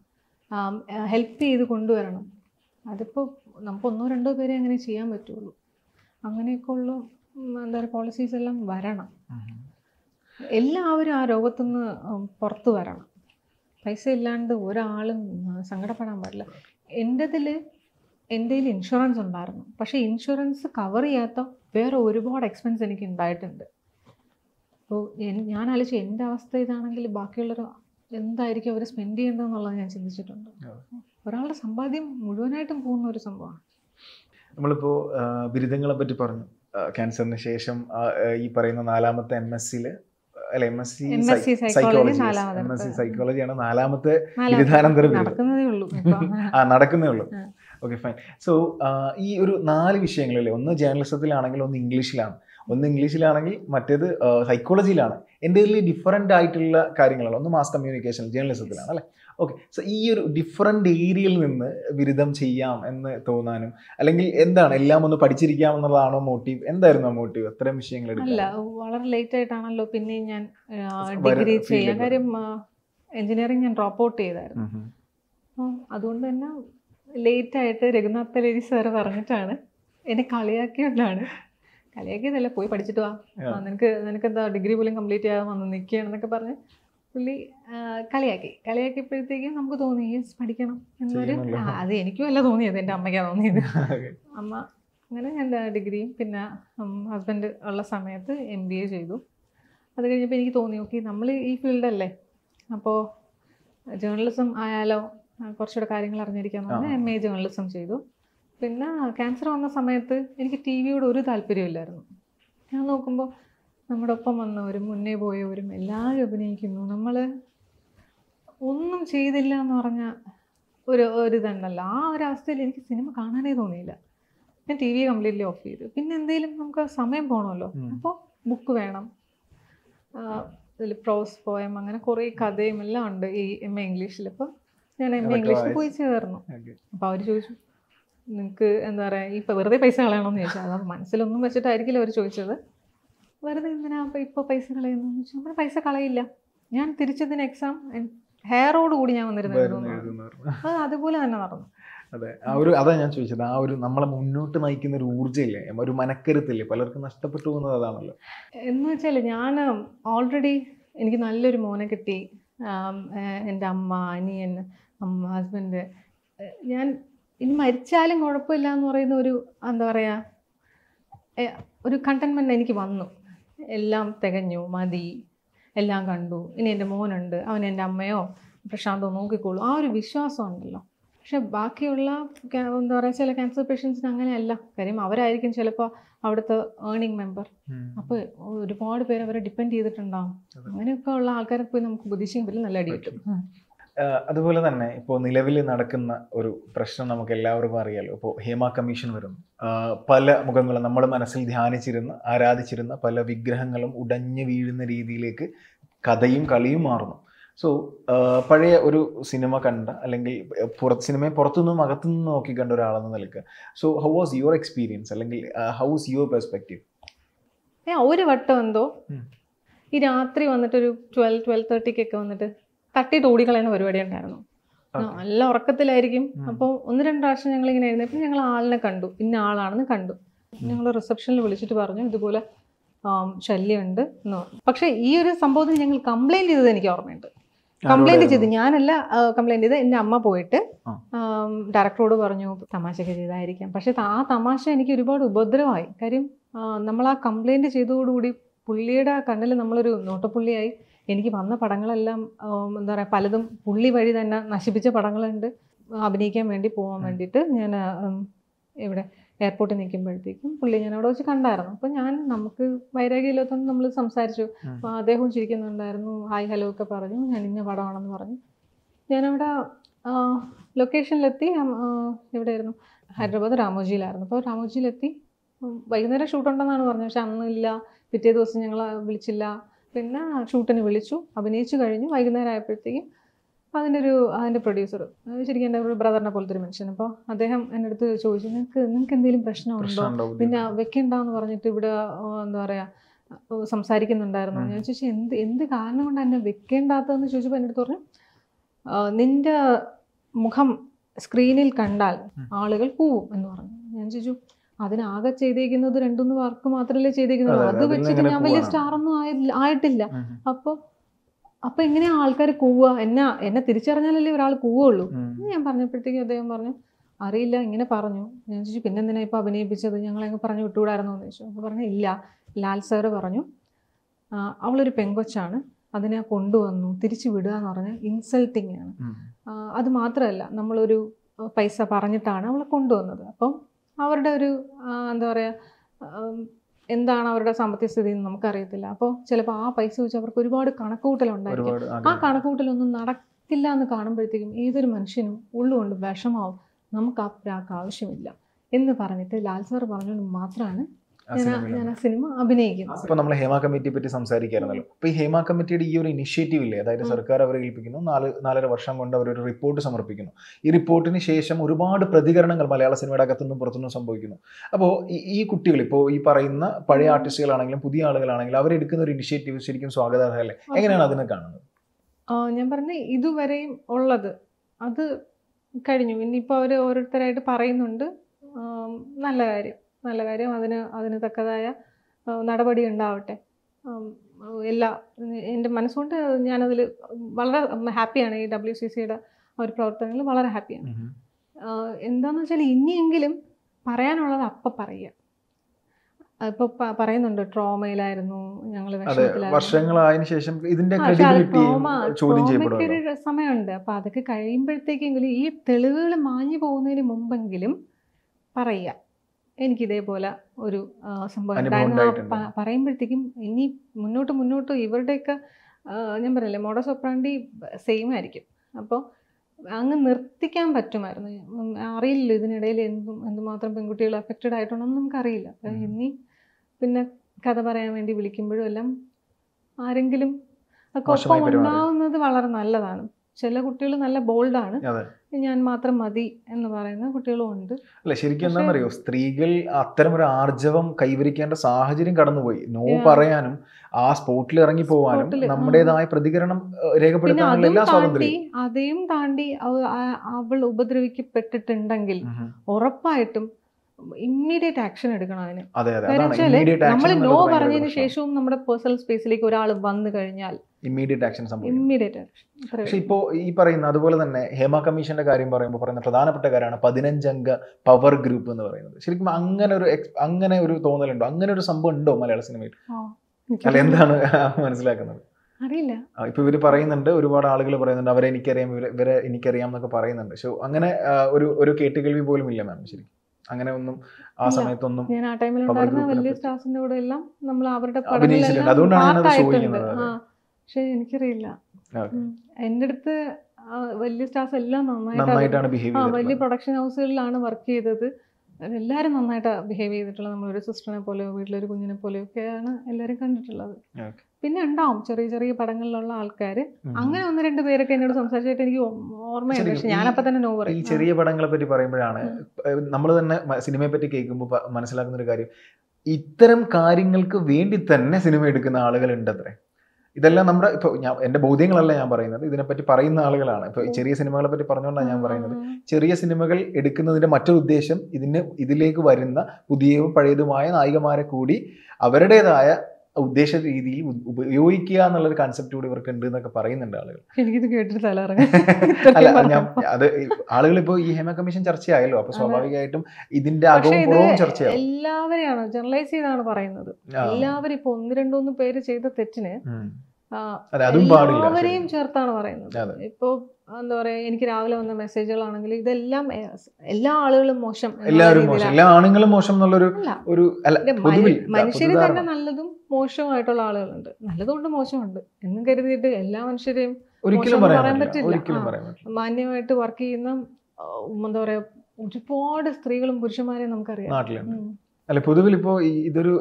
ഹെൽപ്പ് ചെയ്ത് കൊണ്ടുവരണം അതിപ്പോൾ നമുക്ക് ഒന്നോ രണ്ടോ പേരെ അങ്ങനെ ചെയ്യാൻ പറ്റുള്ളൂ ഉള്ള എന്താ പറയുക പോളിസീസ് എല്ലാം വരണം എല്ലാവരും ആ നിന്ന് പുറത്തു വരണം പൈസ ഇല്ലാണ്ട് ഒരാളും സങ്കടപ്പെടാൻ പാടില്ല എൻ്റെതിൽ എൻ്റെ ഇൻഷുറൻസ് ഉണ്ടായിരുന്നു പക്ഷേ ഇൻഷുറൻസ് കവർ ചെയ്യാത്ത വേറെ ഒരുപാട് എക്സ്പെൻസ് എനിക്ക് ഉണ്ടായിട്ടുണ്ട് അപ്പോൾ ഞാൻ ആലോചിച്ചു എൻ്റെ അവസ്ഥ ഇതാണെങ്കിൽ ബാക്കിയുള്ളവർ എന്തായിരിക്കും അവർ സ്പെൻഡ് ചെയ്യേണ്ടതെന്നുള്ളത് ഞാൻ ചിന്തിച്ചിട്ടുണ്ട് ഒരാളുടെ സമ്പാദ്യം മുഴുവനായിട്ടും പോകുന്ന ഒരു സംഭവമാണ് നമ്മളിപ്പോൾ ബിരുദങ്ങളെ പറ്റി പറഞ്ഞു ക്യാൻസറിന് ശേഷം ഈ പറയുന്ന നാലാമത്തെ എം എസ് സിയില് അല്ല M S C psychology M S C സൈക്കോളജിയാണ് നാലാമത്തെ ബിരുദാനന്തര ബിരുദം ആ നടക്കുന്നേ ഉള്ളൂ ഓക്കെ ഫൈൻ സോ ഈ ഒരു നാല് വിഷയങ്ങളല്ലേ ഒന്ന് ജേർണലിസത്തിലാണെങ്കിൽ ഒന്ന് ഇംഗ്ലീഷിലാണ് ഒന്ന് ഇംഗ്ലീഷിലാണെങ്കിൽ മറ്റേത് സൈക്കോളജിയിലാണ് എൻ്റെ ഇതിൽ ഡിഫറൻ്റ് ആയിട്ടുള്ള കാര്യങ്ങളാണ് ഒന്ന് മാസ് കമ്മ്യൂണിക്കേഷൻ ജേർണലിസത്തിലാണ് അല്ലേ ഓക്കെ സോ ഈ ഒരു ഡിഫറെൻ്റ് ഏരിയയിൽ നിന്ന് ബിരുദം ചെയ്യാം എന്ന് തോന്നാനും അല്ലെങ്കിൽ എന്താണ് എല്ലാം ഒന്ന് പഠിച്ചിരിക്കാം എന്നുള്ളതാണോ മോട്ടീവ് എന്തായിരുന്നു ആ മോട്ടീവ് അത്രയും വിഷയങ്ങൾ അല്ല വളരെ ലേറ്റ് ആയിട്ടാണല്ലോ പിന്നെ ഞാൻ ഡിഗ്രി ചെയ്യാൻ കാര്യം എഞ്ചിനീയറിംഗ് ഞാൻ ഡ്രോപ്പ് ഔട്ട് ചെയ്തായിരുന്നു അതുകൊണ്ട് തന്നെ ലേറ്റ് ആയിട്ട് രഘുനാഥ് തലേരി സാറ് പറഞ്ഞിട്ടാണ് എന്നെ കളിയാക്കിയതാണ് കളിയാക്കിയതല്ല പോയി പഠിച്ചിട്ട് വാ നിനക്ക് നിനക്ക് എന്താ ഡിഗ്രി പോലും കംപ്ലീറ്റ് ചെയ്യാതെ വന്ന് നിൽക്കുകയാണെന്നൊക്കെ പറഞ്ഞ് പുള്ളി കളിയാക്കി കളിയാക്കിയപ്പോഴത്തേക്കും നമുക്ക് തോന്നി പഠിക്കണം എന്നൊരു അത് എനിക്കും അല്ല തോന്നിയത് എൻ്റെ അമ്മയ്ക്കാ തോന്നിയത് അമ്മ അങ്ങനെ എൻ്റെ ഡിഗ്രിയും പിന്നെ ഹസ്ബൻഡ് ഉള്ള സമയത്ത് എം ബി എ ചെയ്തു അത് കഴിഞ്ഞപ്പോൾ എനിക്ക് തോന്നി ഓക്കെ നമ്മൾ ഈ ഫീൽഡല്ലേ അപ്പോൾ ജേർണലിസം ആയാലോ കുറച്ചുകൂടെ കാര്യങ്ങൾ അറിഞ്ഞിരിക്കാൻ പറഞ്ഞാൽ എം എ ജേർണലിസം ചെയ്തു പിന്നെ ക്യാൻസർ വന്ന സമയത്ത് എനിക്ക് ടി വിയോട് ഒരു താല്പര്യമില്ലായിരുന്നു ഞാൻ നോക്കുമ്പോൾ നമ്മുടെ ഒപ്പം വന്നവരും മുന്നേ പോയവരും എല്ലാവരും അഭിനയിക്കുന്നു നമ്മൾ ഒന്നും ചെയ്തില്ല എന്ന് പറഞ്ഞ ഒരു ഇതുണ്ടല്ലോ ആ ഒരു അവസ്ഥയിൽ എനിക്ക് സിനിമ കാണാനേ തോന്നിയില്ല ഞാൻ ടി വി കംപ്ലീറ്റ്ലി ഓഫ് ചെയ്തു പിന്നെ എന്തെങ്കിലും നമുക്ക് സമയം പോകണമല്ലോ അപ്പോൾ ബുക്ക് വേണം ഇതിൽ പ്രോസ് പോയം അങ്ങനെ കുറേ കഥയും എല്ലാം ഉണ്ട് ഈ എം എ ഇംഗ്ലീഷിൽ അപ്പം ഞാൻ എം എ ഇംഗ്ലീഷിൽ പോയി ചേർന്നു അപ്പോൾ അവർ ചോദിച്ചു നിങ്ങൾക്ക് എന്താ പറയുക ഇപ്പോൾ വെറുതെ പൈസ കളയണമെന്ന് ചോദിച്ചാൽ അത് മനസ്സിലൊന്നും വെച്ചിട്ടായിരിക്കില്ല അവർ ചോദിച്ചത് വെറുതെ എന്തിനാ ഇപ്പോൾ പൈസ കളയുന്നു നമ്മൾ പൈസ കളയില്ല ഞാൻ തിരിച്ചതിന് എക്സാം ഹെയറോട് കൂടി ഞാൻ വന്നിരുന്നു അതുപോലെ തന്നെ നടന്നു അതെ ആ ഒരു അതാ ഞാൻ ചോദിച്ചത് ആ ഒരു നമ്മളെ മുന്നോട്ട് നയിക്കുന്ന ഒരു ഊർജ്ജമില്ലേ ഒരു മനക്കരുത്തില്ലേ പലർക്കും നഷ്ടപ്പെട്ടു പോകുന്നത് അതാണല്ലോ എന്ന് വെച്ചാൽ ഞാൻ ഓൾറെഡി എനിക്ക് നല്ലൊരു മോനെ കിട്ടി എൻ്റെ അമ്മ അനിയൻ അമ്മ ഹസ്ബൻഡ് ഞാൻ ഇനി മരിച്ചാലും കുഴപ്പമില്ല എന്ന് പറയുന്ന ഒരു എന്താ പറയുക ഒരു കണ്ടൻമെൻ്റ് എനിക്ക് വന്നു എല്ലാം തികഞ്ഞു മതി എല്ലാം കണ്ടു ഇനി എൻ്റെ മോനുണ്ട് അവൻ എൻ്റെ അമ്മയോ പ്രശാന്തോ നോക്കിക്കോളൂ ആ ഒരു വിശ്വാസം ഉണ്ടല്ലോ പക്ഷെ ബാക്കിയുള്ള എന്താ പറയുക ചില ക്യാൻസർ പേഷ്യൻസിന് അങ്ങനെയല്ല കാര്യം അവരായിരിക്കും ചിലപ്പോൾ അവിടുത്തെ ഏർണിംഗ് മെമ്പർ അപ്പോൾ ഒരുപാട് പേര് അവരെ ഡിപ്പെൻഡ് ചെയ്തിട്ടുണ്ടാവും അങ്ങനെയൊക്കെ ഉള്ള ആൾക്കാരെ പോയി നമുക്ക് ബുദ്ധിശീലം നല്ല അടി കിട്ടും അതുപോലെ തന്നെ ഇപ്പോൾ നിലവിൽ നടക്കുന്ന ഒരു പ്രശ്നം നമുക്ക് എല്ലാവർക്കും അറിയാലോ ഇപ്പോൾ ഹേമ കമ്മീഷൻ വരുന്നു പല മുഖങ്ങളും നമ്മൾ മനസ്സിൽ ധ്യാനിച്ചിരുന്ന ആരാധിച്ചിരുന്ന പല വിഗ്രഹങ്ങളും ഉടഞ്ഞു വീഴുന്ന രീതിയിലേക്ക് കഥയും കളിയും മാറുന്നു സോ പഴയ ഒരു സിനിമ കണ്ട അല്ലെങ്കിൽ പുറത്ത് സിനിമയെ പുറത്തുനിന്നും അകത്തുനിന്നും നോക്കി കണ്ട ഒരാളെന്ന് നിൽക്കുക so how was your experience അല്ലെങ്കിൽ ഹൗ ഇസ് യുവർ പെർസ്പെക്റ്റീവ് ഒരു വട്ടം എന്തോ ഈ രാത്രി വന്നിട്ടൊരു ട്വൽവ് ട്വൽവ് തേർട്ടിക്കൊക്കെ വന്നിട്ട് തട്ടി തോടികളയുന്ന പരിപാടി ഉണ്ടായിരുന്നു നല്ല ഉറക്കത്തിലായിരിക്കും അപ്പോൾ ഒന്ന് രണ്ട് പ്രാവശ്യം ഞങ്ങൾ ഇങ്ങനെ എഴുന്നേറ്റ് ഞങ്ങൾ ആളിനെ കണ്ടു ഇന്ന ആളാണെന്ന് കണ്ടു ഞങ്ങൾ റിസപ്ഷനിൽ വിളിച്ചിട്ട് പറഞ്ഞു ഇതുപോലെ ശല്യമുണ്ട് എന്ന് പറഞ്ഞു പക്ഷേ ഈ ഒരു സംഭവത്തിന് ഞങ്ങൾ കംപ്ലൈൻറ്റ് ചെയ്തത് എനിക്ക് ഓർമ്മയുണ്ട് കംപ്ലൈന്റ് ചെയ്തു ഞാനല്ല കംപ്ലൈന്റ് ചെയ്ത് എൻ്റെ അമ്മ പോയിട്ട് ഡയറക്ടറോട് പറഞ്ഞു തമാശയൊക്കെ ചെയ്തായിരിക്കാം പക്ഷെ ആ തമാശ എനിക്ക് ഒരുപാട് ഉപദ്രവമായി കാര്യം നമ്മൾ ആ കംപ്ലൈന്റ് ചെയ്തതോടുകൂടി പുള്ളിയുടെ കണ്ണിൽ നമ്മളൊരു നോട്ടപ്പുള്ളിയായി എനിക്ക് വന്ന പടങ്ങളെല്ലാം എന്താ പറയുക പലതും പുള്ളി വഴി തന്നെ നശിപ്പിച്ച പടങ്ങളുണ്ട് അഭിനയിക്കാൻ വേണ്ടി പോകാൻ വേണ്ടിയിട്ട് ഞാൻ ഇവിടെ എയർപോർട്ടിൽ നിൽക്കുമ്പോഴത്തേക്കും പുള്ളി ഞാൻ അവിടെ വെച്ച് കണ്ടായിരുന്നു അപ്പം ഞാൻ നമുക്ക് വൈരാഗ്യമില്ലാത്തതുകൊണ്ട് നമ്മൾ സംസാരിച്ചു അപ്പോൾ അദ്ദേഹവും ചിരിക്കുന്നുണ്ടായിരുന്നു ഹായ് ഹലോ ഒക്കെ പറഞ്ഞു ഞാൻ ഇന്ന പടമാണെന്ന് പറഞ്ഞു ഞാനവിടെ ലൊക്കേഷനിലെത്തി എവിടെയായിരുന്നു ഹൈദരാബാദ് രാമോജിയിലായിരുന്നു അപ്പോൾ രാമോജിയിലെത്തി വൈകുന്നേരം ഷൂട്ടുണ്ടെന്നാണ് പറഞ്ഞത് പക്ഷെ അന്നില്ല പിറ്റേ ദിവസം ഞങ്ങൾ വിളിച്ചില്ല പിന്നെ ഷൂട്ടിന് വിളിച്ചു അഭിനയിച്ചു കഴിഞ്ഞു വൈകുന്നേരം ആയപ്പോഴത്തേക്കും അപ്പോൾ അതിൻ്റെ ഒരു അതിൻ്റെ പ്രൊഡ്യൂസർ ശരിക്കും എൻ്റെ ഒരു ബ്രദറിനെ പോലത്തെ ഒരു മനുഷ്യൻ അപ്പോൾ അദ്ദേഹം എൻ്റെ അടുത്ത് ചോദിച്ചു നിങ്ങൾക്ക് നിങ്ങൾക്ക് എന്തെങ്കിലും പ്രശ്നമുണ്ടോ പിന്നെ വെക്കണ്ടെന്ന് പറഞ്ഞിട്ട് ഇവിടെ എന്താ പറയുക സംസാരിക്കുന്നുണ്ടായിരുന്നു ഞാൻ ചോദിച്ചു എന്ത് എന്ത് കാരണം കൊണ്ട് എന്നെ വെക്കേണ്ടാത്തതെന്ന് ചോദിച്ചപ്പോൾ എൻ്റെ അടുത്ത് പറഞ്ഞു നിൻ്റെ മുഖം സ്ക്രീനിൽ കണ്ടാൽ ആളുകൾ പോവും എന്ന് പറഞ്ഞു ഞാൻ ചോദിച്ചു അതിനാകെ ചെയ്തേക്കുന്നത് രണ്ടൊന്ന് വർക്ക് മാത്രമല്ലേ ചെയ്തേക്കുന്നത് അത് വെച്ചിട്ട് ഞാൻ വലിയ സ്റ്റാർ ഒന്നും ആയിട്ടില്ല അപ്പൊ അപ്പൊ എങ്ങനെയാ ആൾക്കാർ കൂവുക എന്നെ എന്നെ തിരിച്ചറിഞ്ഞാലല്ലേ ഒരാൾ കൂവുള്ളൂ ഞാൻ പറഞ്ഞപ്പോഴത്തേക്കും അദ്ദേഹം പറഞ്ഞു അറിയില്ല ഇങ്ങനെ പറഞ്ഞു ഞാൻ ചോദിച്ചു പിന്നെ എന്തിനാ ഇപ്പൊ അഭിനയിപ്പിച്ചത് ഞങ്ങൾ അങ്ങ് പറഞ്ഞു വിട്ടുകൂടായിരുന്നു എന്ന് ചോദിച്ചു അപ്പൊ പറഞ്ഞു ഇല്ല ലാൽ സാറ് പറഞ്ഞു അവളൊരു പെങ്കൊച്ചാണ് അതിനെ കൊണ്ടുവന്നു തിരിച്ചു വിടുക എന്ന് പറഞ്ഞ ഇൻസൾട്ടിങ് ആണ് അത് മാത്രമല്ല നമ്മളൊരു പൈസ പറഞ്ഞിട്ടാണ് അവളെ കൊണ്ടുവന്നത് അപ്പം അവരുടെ ഒരു എന്താ പറയുക എന്താണ് അവരുടെ സാമ്പത്തിക സ്ഥിതി എന്ന് നമുക്കറിയത്തില്ല അപ്പോൾ ചിലപ്പോൾ ആ പൈസ വെച്ച് അവർക്ക് ഒരുപാട് കണക്കുകൂട്ടലുണ്ടായിരിക്കും ആ കണക്കുകൂട്ടലൊന്നും നടക്കില്ല എന്ന് കാണുമ്പോഴത്തേക്കും ഏതൊരു മനുഷ്യനും ഉള്ളുകൊണ്ട് വിഷമാവും നമുക്ക് ആ ഒരാൾക്ക് ആവശ്യമില്ല എന്ന് പറഞ്ഞിട്ട് ലാൽ സാർ പറഞ്ഞുകൊണ്ട് മാത്രമാണ് അപ്പൊ സിനിമ അഭിനയിക്കും നമ്മൾ ഹേമ കമ്മിറ്റിയെ പറ്റി സംസാരിക്കാറുണ്ടല്ലോ അപ്പൊ ഈ ഹേമ കമ്മിറ്റിയുടെ ഈ ഒരു ഇനിഷ്യേറ്റീവ് ഇല്ലേ അതായത് സർക്കാർ അവരെ ഏൽപ്പിക്കുന്നു നാല് നാലര വർഷം കൊണ്ട് അവരൊരു റിപ്പോർട്ട് സമർപ്പിക്കുന്നു ഈ റിപ്പോർട്ടിന് ശേഷം ഒരുപാട് പ്രതികരണങ്ങൾ മലയാള സിനിമയുടെ അകത്തുനിന്നും പുറത്തുനിന്നും സംഭവിക്കുന്നു അപ്പോൾ ഈ കുട്ടികൾ ഇപ്പോൾ ഈ പറയുന്ന പഴയ ആർട്ടിസ്റ്റുകളാണെങ്കിലും പുതിയ ആളുകളാണെങ്കിലും അവരെടുക്കുന്ന ഒരു ഇനിഷ്യേറ്റീവ് ശരിക്കും സ്വാഗതാർഹല്ലേ എങ്ങനെയാണ് അതിനെ കാണുന്നത് ഞാൻ പറഞ്ഞ ഇതുവരെയും ഉള്ളത് അത് കഴിഞ്ഞു ഇനിയിപ്പോൾ അവർ ഓരോരുത്തരായിട്ട് പറയുന്നുണ്ട് നല്ല കാര്യം നല്ല കാര്യം അതിന് അതിന് തക്കതായ നടപടി ഉണ്ടാവട്ടെ എല്ലാ എൻ്റെ മനസ്സുകൊണ്ട് ഞാനതിൽ വളരെ ഹാപ്പിയാണ് ഈ ഡബ്ല്യു സി സിയുടെ ഒരു പ്രവർത്തനങ്ങളിൽ വളരെ ഹാപ്പിയാണ് എന്താണെന്ന് വെച്ചാൽ ഇനിയെങ്കിലും പറയാനുള്ളത് അപ്പം പറയുക ഇപ്പൊ പറയുന്നുണ്ട് ട്രോമയിലായിരുന്നു ഞങ്ങൾ വർഷങ്ങളായതിനു ശേഷം ഇതിന്റെ ട്രോമയ്ക്കൊരു സമയമുണ്ട് അപ്പൊ അതൊക്കെ കഴിയുമ്പോഴത്തേക്കെങ്കിലും ഈ തെളിവുകൾ മാഞ്ഞു പോകുന്നതിന് മുമ്പെങ്കിലും പറയുക എനിക്ക് ഇതേപോലെ ഒരു സംഭവം ഉണ്ടായിരുന്നു പറയുമ്പോഴത്തേക്കും ഇനി മുന്നോട്ട് മുന്നോട്ട് ഇവരുടെയൊക്കെ ഞാൻ പറഞ്ഞില്ലേ മോഡ സൊപ്രാണ്ടി സെയിം ആയിരിക്കും അപ്പോൾ അങ്ങ് നിർത്തിക്കാൻ പറ്റുമായിരുന്നു അറിയില്ല ഇതിനിടയിൽ എന്തും എന്തുമാത്രം പെൺകുട്ടികൾ അഫക്റ്റഡ് ആയിട്ടുണ്ടെന്ന് നമുക്കറിയില്ല ഇനി പിന്നെ കഥ പറയാൻ വേണ്ടി വിളിക്കുമ്പോഴും എല്ലാം ആരെങ്കിലും ഒപ്പം ഉണ്ടാവുന്നത് വളരെ നല്ലതാണ് ചില കുട്ടികൾ നല്ല ബോൾഡാണ് ഞാൻ മാത്രം മതി എന്ന് പറയുന്ന കുട്ടികളും ഉണ്ട് അല്ല ശരിക്കും എന്താണെന്നറിയോ സ്ത്രീകൾ അത്തരം ഒരു ആർജവം കൈവരിക്കേണ്ട സാഹചര്യം കടന്നുപോയി നോ പറയാനും ആ സ്പോട്ടിൽ ഇറങ്ങി പോവാനും നമ്മുടേതായ പ്രതികരണം രേഖപ്പെടുത്താനുള്ള എല്ലാ സ്വാതന്ത്ര്യം അതെയും താണ്ടി അവൾ ഉപദ്രവിക്കപ്പെട്ടിട്ടുണ്ടെങ്കിൽ ഉറപ്പായിട്ടും ഇമ്മീഡിയറ്റ് ആക്ഷൻ എടുക്കണം അതിന് നമ്മൾ നോ പറഞ്ഞതിന് ശേഷവും നമ്മുടെ പേഴ്സണൽ സ്പേസിലേക്ക് ഒരാൾ വന്നു കഴിഞ്ഞാൽ ഇമ്മീഡിയറ്റ് ആക്ഷൻ സംഭവം ഇമ്മീഡിയറ്റ് പക്ഷെ ഇപ്പോൾ ഈ പറയുന്ന അതുപോലെ തന്നെ ഹേമ കമ്മീഷന്റെ കാര്യം പറയുമ്പോൾ പറയുന്ന പ്രധാനപ്പെട്ട കാര്യമാണ് പതിനഞ്ചംഗ പവർ ഗ്രൂപ്പ് എന്ന് പറയുന്നത് ശരിക്കും അങ്ങനെ ഒരു അങ്ങനെ ഒരു തോന്നലുണ്ടോ അങ്ങനെ ഒരു സംഭവം ഉണ്ടോ മലയാള സിനിമയിൽ അല്ല എന്താണ് മനസ്സിലാക്കുന്നത് അറിയില്ല ഇപ്പൊ ഇവര് പറയുന്നുണ്ട് ഒരുപാട് ആളുകൾ പറയുന്നുണ്ട് അവരെ എനിക്കറിയാം ഇവരെ എനിക്കറിയാം എന്നൊക്കെ പറയുന്നുണ്ട് പക്ഷെ അങ്ങനെ ഒരു ഒരു കേട്ടുകേൾവി പോലും ഇല്ല മാം ശരിക്കും അങ്ങനെ ഒന്നും ആ സമയത്തൊന്നും ഞാൻ ആ ടൈമിൽ ഉണ്ടായിരുന്ന വലിയ സ്റ്റാർസിന്റെ കൂടെ എല്ലാം നമ്മൾ അവരുടെ അതുകൊണ്ടാണ് ഞാൻ ചോദിക്കുന്നത് പക്ഷെ എനിക്കറിയില്ല എൻ്റെ അടുത്ത് വലിയ സ്റ്റാഫ് എല്ലാം നന്നായിട്ടാണ് ആ വലിയ പ്രൊഡക്ഷൻ ഹൗസുകളിലാണ് വർക്ക് ചെയ്തത് എല്ലാവരും നന്നായിട്ട് ബിഹേവ് ചെയ്തിട്ടുള്ളത് നമ്മളൊരു സിസ്റ്ററിനെ പോലെയോ വീട്ടിലൊരു കുഞ്ഞിനെ പോലെയോ ഒക്കെയാണ് എല്ലാവരും കണ്ടിട്ടുള്ളത് പിന്നെ ഉണ്ടാവും ചെറിയ ചെറിയ പടങ്ങളിലുള്ള ആൾക്കാർ അങ്ങനെ ഒന്ന് രണ്ട് പേരൊക്കെ എന്നോട് സംസാരിച്ചിട്ട് എനിക്ക് ഓർമ്മയുണ്ട് പക്ഷെ ഞാനപ്പോ തന്നെ നോ പറയും ഈ ചെറിയ പടങ്ങളെ പറ്റി പറയുമ്പോഴാണ് നമ്മൾ തന്നെ സിനിമയെ പറ്റി കേൾക്കുമ്പോൾ മനസ്സിലാക്കുന്ന ഒരു കാര്യം ഇത്തരം കാര്യങ്ങൾക്ക് വേണ്ടി തന്നെ സിനിമ എടുക്കുന്ന ആളുകൾ അത്രേ ഇതെല്ലാം നമ്മുടെ ഇപ്പൊ ഞാൻ എന്റെ ബോധ്യങ്ങളല്ല ഞാൻ പറയുന്നത് ഇതിനെപ്പറ്റി പറയുന്ന ആളുകളാണ് ഇപ്പൊ ചെറിയ സിനിമകളെ പറ്റി പറഞ്ഞുകൊണ്ടാണ് ഞാൻ പറയുന്നത് ചെറിയ സിനിമകൾ എടുക്കുന്നതിന്റെ മറ്റൊരു ഉദ്ദേശം ഇതിന് ഇതിലേക്ക് വരുന്ന പുതിയതും പഴയതുമായ നായികമാരെ കൂടി അവരുടേതായ ഉദ്ദേശ രീതിയിൽ ഉപയോഗിക്കുക എന്നുള്ള ഒരു കൺസെപ്റ്റ് കൂടി ഇവർക്ക് ഉണ്ട് എന്നൊക്കെ പറയുന്നുണ്ട് ആളുകൾ എനിക്കിത് കേട്ടിട്ട് അല്ല ഞാൻ അത് ആളുകൾ ഇപ്പോൾ ഈ ഹേമ കമ്മീഷൻ ചർച്ചയായല്ലോ അപ്പൊ സ്വാഭാവികമായിട്ടും ഇതിന്റെ അകവും പുറവും ചർച്ചയാവും എല്ലാവരെയാണ് ജനറലൈസ് ചെയ്താണ് പറയുന്നത് എല്ലാവരും ഇപ്പൊ ഒന്ന് രണ്ടു പേര് ചെയ്ത തെറ്റിന് എല്ലാവരെയും ചേർത്താണ് പറയുന്നത് ഇപ്പൊ എന്താ പറയാ എനിക്ക് രാവിലെ വന്ന മെസ്സേജുകളാണെങ്കിൽ ഇതെല്ലാം എല്ലാ ആളുകളും മോശം എല്ലാവരും മോശം എല്ലാ ആണുങ്ങളും മോശം എന്നുള്ളൊരു ഒരു മനുഷ്യരിൽ തന്നെ നല്ലതും മോശമായിട്ടുള്ള ആളുകളുണ്ട് നല്ലതുകൊണ്ട് മോശമുണ്ട് എന്നും കരുതിയിട്ട് എല്ലാ മനുഷ്യരെയും ഒരിക്കലും പറയാൻ പറ്റില്ല മാന്യമായിട്ട് വർക്ക് ചെയ്യുന്ന എന്താ പറയാ ഒരുപാട് സ്ത്രീകളും പുരുഷന്മാരെയും നമുക്കറിയാം അല്ല പൊതുവിൽ ഇപ്പോൾ ഇതൊരു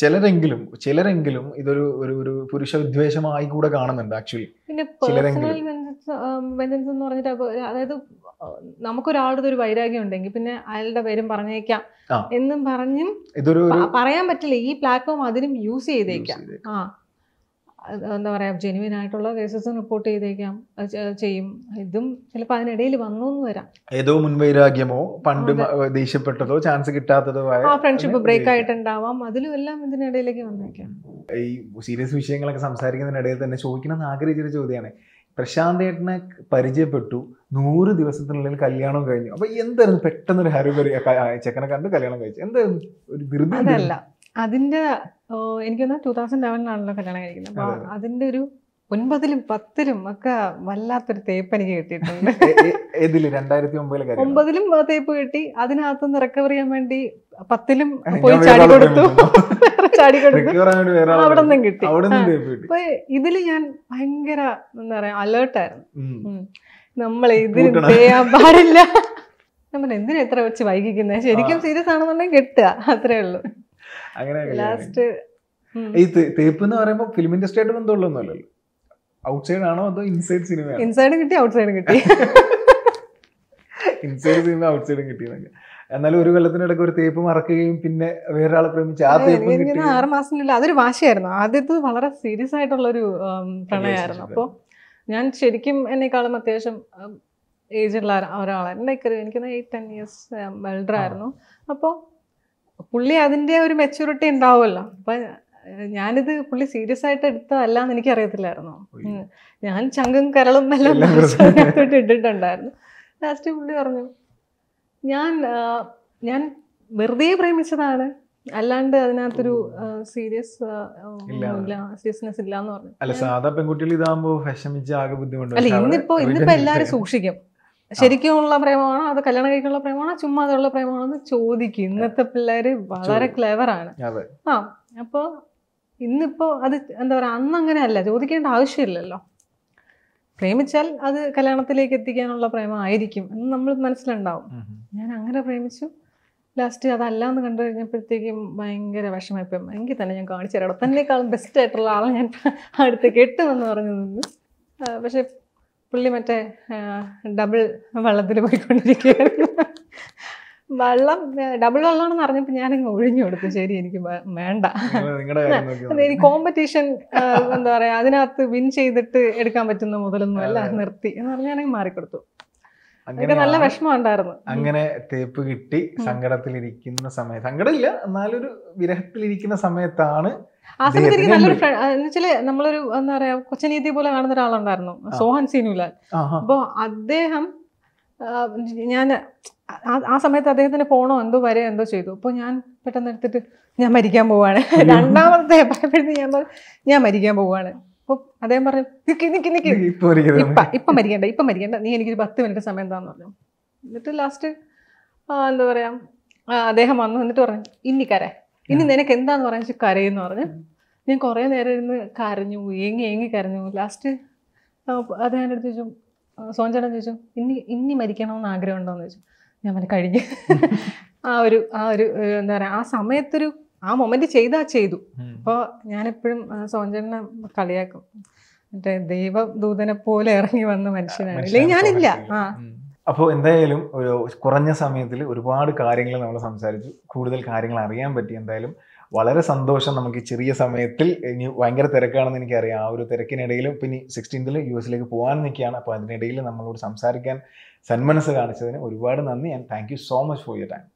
ചിലരെങ്കിലും ചിലരെങ്കിലും ഇതൊരു ഒരു ഒരു പുരുഷ വിദ്വേഷമായി കൂടെ കാണുന്നുണ്ട് ആക്ച്വലി പിന്നെ എന്ന് പറഞ്ഞിട്ട് അതായത് നമുക്കൊരാളുടെ ഒരു വൈരാഗ്യം ഉണ്ടെങ്കിൽ പിന്നെ അയാളുടെ പേരും പറഞ്ഞേക്കാം എന്നും പറഞ്ഞും പറയാൻ പറ്റില്ല ഈ പ്ലാറ്റ്ഫോം അതിനും യൂസ് ചെയ്തേക്കാം ആ എന്താ പറയുക ജെനുവിൻ ആയിട്ടുള്ള കേസസ് റിപ്പോർട്ട് ചെയ്തേക്കാം ചെയ്യും ഇതും ചിലപ്പോൾ അതിനിടയിൽ വന്നു എന്ന് വരാം ഏതോ മുൻവൈരാഗ്യമോ പണ്ട് ദേഷ്യപ്പെട്ടതോ ചാൻസ് കിട്ടാത്തതോ ആ ഫ്രണ്ട്ഷിപ്പ് ബ്രേക്ക് ആയിട്ടുണ്ടാവാം അതിലും എല്ലാം ഇതിനിടയിലേക്ക് വന്നേക്കാം ഈ സീരിയസ് വിഷയങ്ങളൊക്കെ സംസാരിക്കുന്നതിനിടയിൽ തന്നെ ചോദിക്കണമെന്ന് ആഗ്രഹിച്ചൊരു ചോദ്യമാണ് പ്രശാന്ത് ഏട്ടനെ പരിചയപ്പെട്ടു നൂറ് ദിവസത്തിനുള്ളിൽ കല്യാണം കഴിഞ്ഞു അപ്പൊ എന്തായിരുന്നു പെട്ടെന്നൊരു ഹരിപരി ചെക്കനെ കണ്ട് കല്യാണം കഴിച്ചു എന്തായിരുന്നു ഒരു ധൃതി അതിന്റെ എനിക്കൊന്ന് ടൂ തൗസൻഡ് ലെവനിലാണല്ലോ കല്യാണം കഴിക്കുന്നത് അപ്പൊ അതിന്റെ ഒരു ഒൻപതിലും പത്തിലും ഒക്കെ വല്ലാത്തൊരു തേപ്പ് എനിക്ക് കിട്ടിയിട്ടുണ്ട് ഒമ്പതിലും തേപ്പ് കിട്ടി അതിനകത്തുനിന്ന് റിക്കവർ ചെയ്യാൻ വേണ്ടി പത്തിലും പോയി ചാടി കൊടുത്തു ചാടി കൊടുത്തു അവിടെ നിന്നും കിട്ടി അപ്പൊ ഇതില് ഞാൻ ഭയങ്കര എന്താ പറയാ അലേർട്ടായിരുന്നു നമ്മൾ ഇതിന് ചെയ്യാൻ പാടില്ല നമ്മൾ എന്തിനാ എത്ര വെച്ച് വൈകിക്കുന്നത് ശരിക്കും സീരിയസ് ആണെന്നുണ്ടെങ്കിൽ കിട്ടുക അത്രേ ഉള്ളൂ അങ്ങനെ ലാസ്റ്റ് ഈ തേപ്പ് എന്ന് പറയുമ്പോൾ ഫിലിം ഇൻഡസ്ട്രി ആയിട്ട് ബന്ധമുള്ളൊന്നുമല്ലല്ലോ ഔട്ട്സൈഡ് ആണോ അതോ ഇൻസൈഡ് സിനിമ ഇൻസൈഡ് കിട്ടി ഔട്ട്സൈഡ് കിട്ടി ഇൻസൈഡ് സിനിമ ഔട്ട്സൈഡും കിട്ടിയെന്നൊക്കെ എന്നാലും ഒരു കൊല്ലത്തിനിടയ്ക്ക് ഒരു തേപ്പ് മറക്കുകയും പിന്നെ വേറൊരാളെ പ്രേമിച്ച് ആ തേപ്പ് ആറ് മാസത്തിനുള്ളിൽ അതൊരു വാശിയായിരുന്നു ആദ്യത്തെ വളരെ സീരിയസ് ആയിട്ടുള്ള ഒരു പ്രണയമായിരുന്നു അപ്പോൾ ഞാൻ ശരിക്കും എന്നെക്കാളും അത്യാവശ്യം ഉള്ള ഒരാളായിരുന്നു ലൈക്ക് എനിക്ക് എയ്റ്റ് ടെൻ ഇയേഴ്സ് വെൽഡർ ആയിരുന്നു അപ്പോൾ പുള്ളി അതിൻ്റെ ഒരു മെച്യൂരിറ്റി ഉണ്ടാവുമല്ലോ അപ്പം ഞാനിത് പുള്ളി സീരിയസ് ആയിട്ട് എടുത്തതല്ല എന്ന് എനിക്ക് അറിയത്തില്ലായിരുന്നു ഞാൻ ചങ്കും കരളും എല്ലാം ഇട്ടിട്ടുണ്ടായിരുന്നു ലാസ്റ്റ് പുള്ളി പറഞ്ഞു ഞാൻ ഞാൻ വെറുതെ പ്രേമിച്ചതാണ് അല്ലാണ്ട് അതിനകത്തൊരു സീരിയസ് സീരിയസ്നെസ് ഇല്ല എന്ന് പറഞ്ഞു അല്ല സാധാ പെൺകുട്ടികൾ ഇതാകുമ്പോൾ ആകെ അല്ല ഇന്നിപ്പോ ഇന്നിപ്പോ എല്ലാരും സൂക്ഷിക്കും ശരിക്കുമുള്ള പ്രേമമാണോ അത് കല്യാണം കഴിക്കാനുള്ള പ്രേമമാണോ ചുമ്മാ അതുള്ള പ്രേമമാണോ എന്ന് ചോദിക്കും ഇന്നത്തെ പിള്ളേര് വളരെ ക്ലെവറാണ് ആ അപ്പോ ഇന്നിപ്പോ അത് എന്താ പറയാ അന്ന് അങ്ങനെ അല്ല ചോദിക്കേണ്ട ആവശ്യമില്ലല്ലോ പ്രേമിച്ചാൽ അത് കല്യാണത്തിലേക്ക് എത്തിക്കാനുള്ള പ്രേമമായിരിക്കും എന്ന് നമ്മൾ മനസ്സിലുണ്ടാവും ഞാൻ അങ്ങനെ പ്രേമിച്ചു ലാസ്റ്റ് അതല്ല എന്ന് കണ്ടു കഴിഞ്ഞപ്പോഴത്തേക്കും ഭയങ്കര വിഷമായിപ്പം എങ്കിൽ തന്നെ ഞാൻ കാണിച്ചു തരാം തന്നെക്കാളും ബെസ്റ്റ് ആയിട്ടുള്ള ആളെ ഞാൻ അടുത്ത് കെട്ടുമെന്ന് പറഞ്ഞു നിന്ന് പക്ഷേ പുള്ളി മറ്റേ ഡബിൾ വെള്ളത്തിൽ പോയിക്കൊണ്ടിരിക്കുകയാണ് വെള്ളം ഡബിൾ വെള്ളമാണെന്ന് അറിഞ്ഞപ്പോ ഞാനിങ്ങ് ഒഴിഞ്ഞു കൊടുത്തു ശരി എനിക്ക് വേണ്ട എനിക്ക് കോമ്പറ്റീഷൻ എന്താ പറയാ അതിനകത്ത് വിൻ ചെയ്തിട്ട് എടുക്കാൻ പറ്റുന്ന അല്ല നിർത്തി എന്ന് പറഞ്ഞ് മാറിക്കൊടുത്തു അങ്ങനെ നല്ല വിഷമം ഉണ്ടായിരുന്നു അങ്ങനെ തേപ്പ് കിട്ടി സങ്കടത്തിലിരിക്കുന്ന സമയത്ത് സങ്കടമില്ല എന്നാലൊരു വിരഹത്തിലിരിക്കുന്ന സമയത്താണ് ആ സമയത്ത് നല്ലൊരു എന്നുവെച്ചാല് നമ്മളൊരു എന്താ പറയാ കൊച്ചനീതി പോലെ കാണുന്ന ഒരാളുണ്ടായിരുന്നു സോഹൻ സീനുലാൽ അപ്പോ അദ്ദേഹം ഞാൻ ആ സമയത്ത് അദ്ദേഹത്തിന് പോണോ എന്തോ വരെ എന്തോ ചെയ്തു അപ്പോൾ ഞാൻ പെട്ടെന്ന് എടുത്തിട്ട് ഞാൻ മരിക്കാൻ പോവാണ് രണ്ടാമത്തെ ഭയപ്പെടുത്തി ഞാൻ ഞാൻ മരിക്കാൻ പോവാണ് അപ്പോൾ അദ്ദേഹം പറഞ്ഞു നിക്ക് നിക്ക് നിക്ക് ഇപ്പൊ മരിക്കണ്ട ഇപ്പൊ മരിക്കണ്ട നീ എനിക്കൊരു പത്ത് മിനിറ്റ് സമയം എന്താന്ന് പറഞ്ഞു എന്നിട്ട് ലാസ്റ്റ് എന്താ പറയാ അദ്ദേഹം വന്നു എന്നിട്ട് പറഞ്ഞു ഇന്നിക്കാരെ ഇനി നിനക്ക് എന്താന്ന് പറയാൻ വെച്ചാൽ കരയെന്ന് പറഞ്ഞു ഞാൻ കുറേ നേരം ഇരുന്ന് കരഞ്ഞു ഏങ്ങി ഏങ്ങി കരഞ്ഞു ലാസ്റ്റ് അത് ഞാൻ എടുത്ത് ചോദിച്ചു സോഞ്ചേട്ടൻ ചോദിച്ചു ഇനി ഇനി മരിക്കണമെന്ന് ആഗ്രഹം ഉണ്ടോ എന്ന് ചോദിച്ചു ഞാൻ പറഞ്ഞു കഴിഞ്ഞ് ആ ഒരു ആ ഒരു എന്താ പറയുക ആ സമയത്തൊരു ആ മൊമെന്റ് ചെയ്താ ചെയ്തു അപ്പോൾ ഞാനെപ്പോഴും സോഞ്ചേട്ടനെ കളിയാക്കും മറ്റേ ദൈവദൂതനെ പോലെ ഇറങ്ങി വന്ന മനുഷ്യനാണ് അല്ലെങ്കിൽ ഞാനില്ല ആ അപ്പോൾ എന്തായാലും ഒരു കുറഞ്ഞ സമയത്തിൽ ഒരുപാട് കാര്യങ്ങൾ നമ്മൾ സംസാരിച്ചു കൂടുതൽ കാര്യങ്ങൾ അറിയാൻ പറ്റി എന്തായാലും വളരെ സന്തോഷം നമുക്ക് ഈ ചെറിയ സമയത്തിൽ ഇനി ഭയങ്കര തിരക്കാണെന്ന് എനിക്കറിയാം ആ ഒരു തിരക്കിനിടയിലും പിന്നെ സിക്സ്റ്റീൻത്തിൽ യു എസിലേക്ക് പോകാൻ നിൽക്കുകയാണ് അപ്പോൾ അതിനിടയിൽ നമ്മളോട് സംസാരിക്കാൻ സന്മനസ് കാണിച്ചതിന് ഒരുപാട് നന്ദി and thank you so much for your time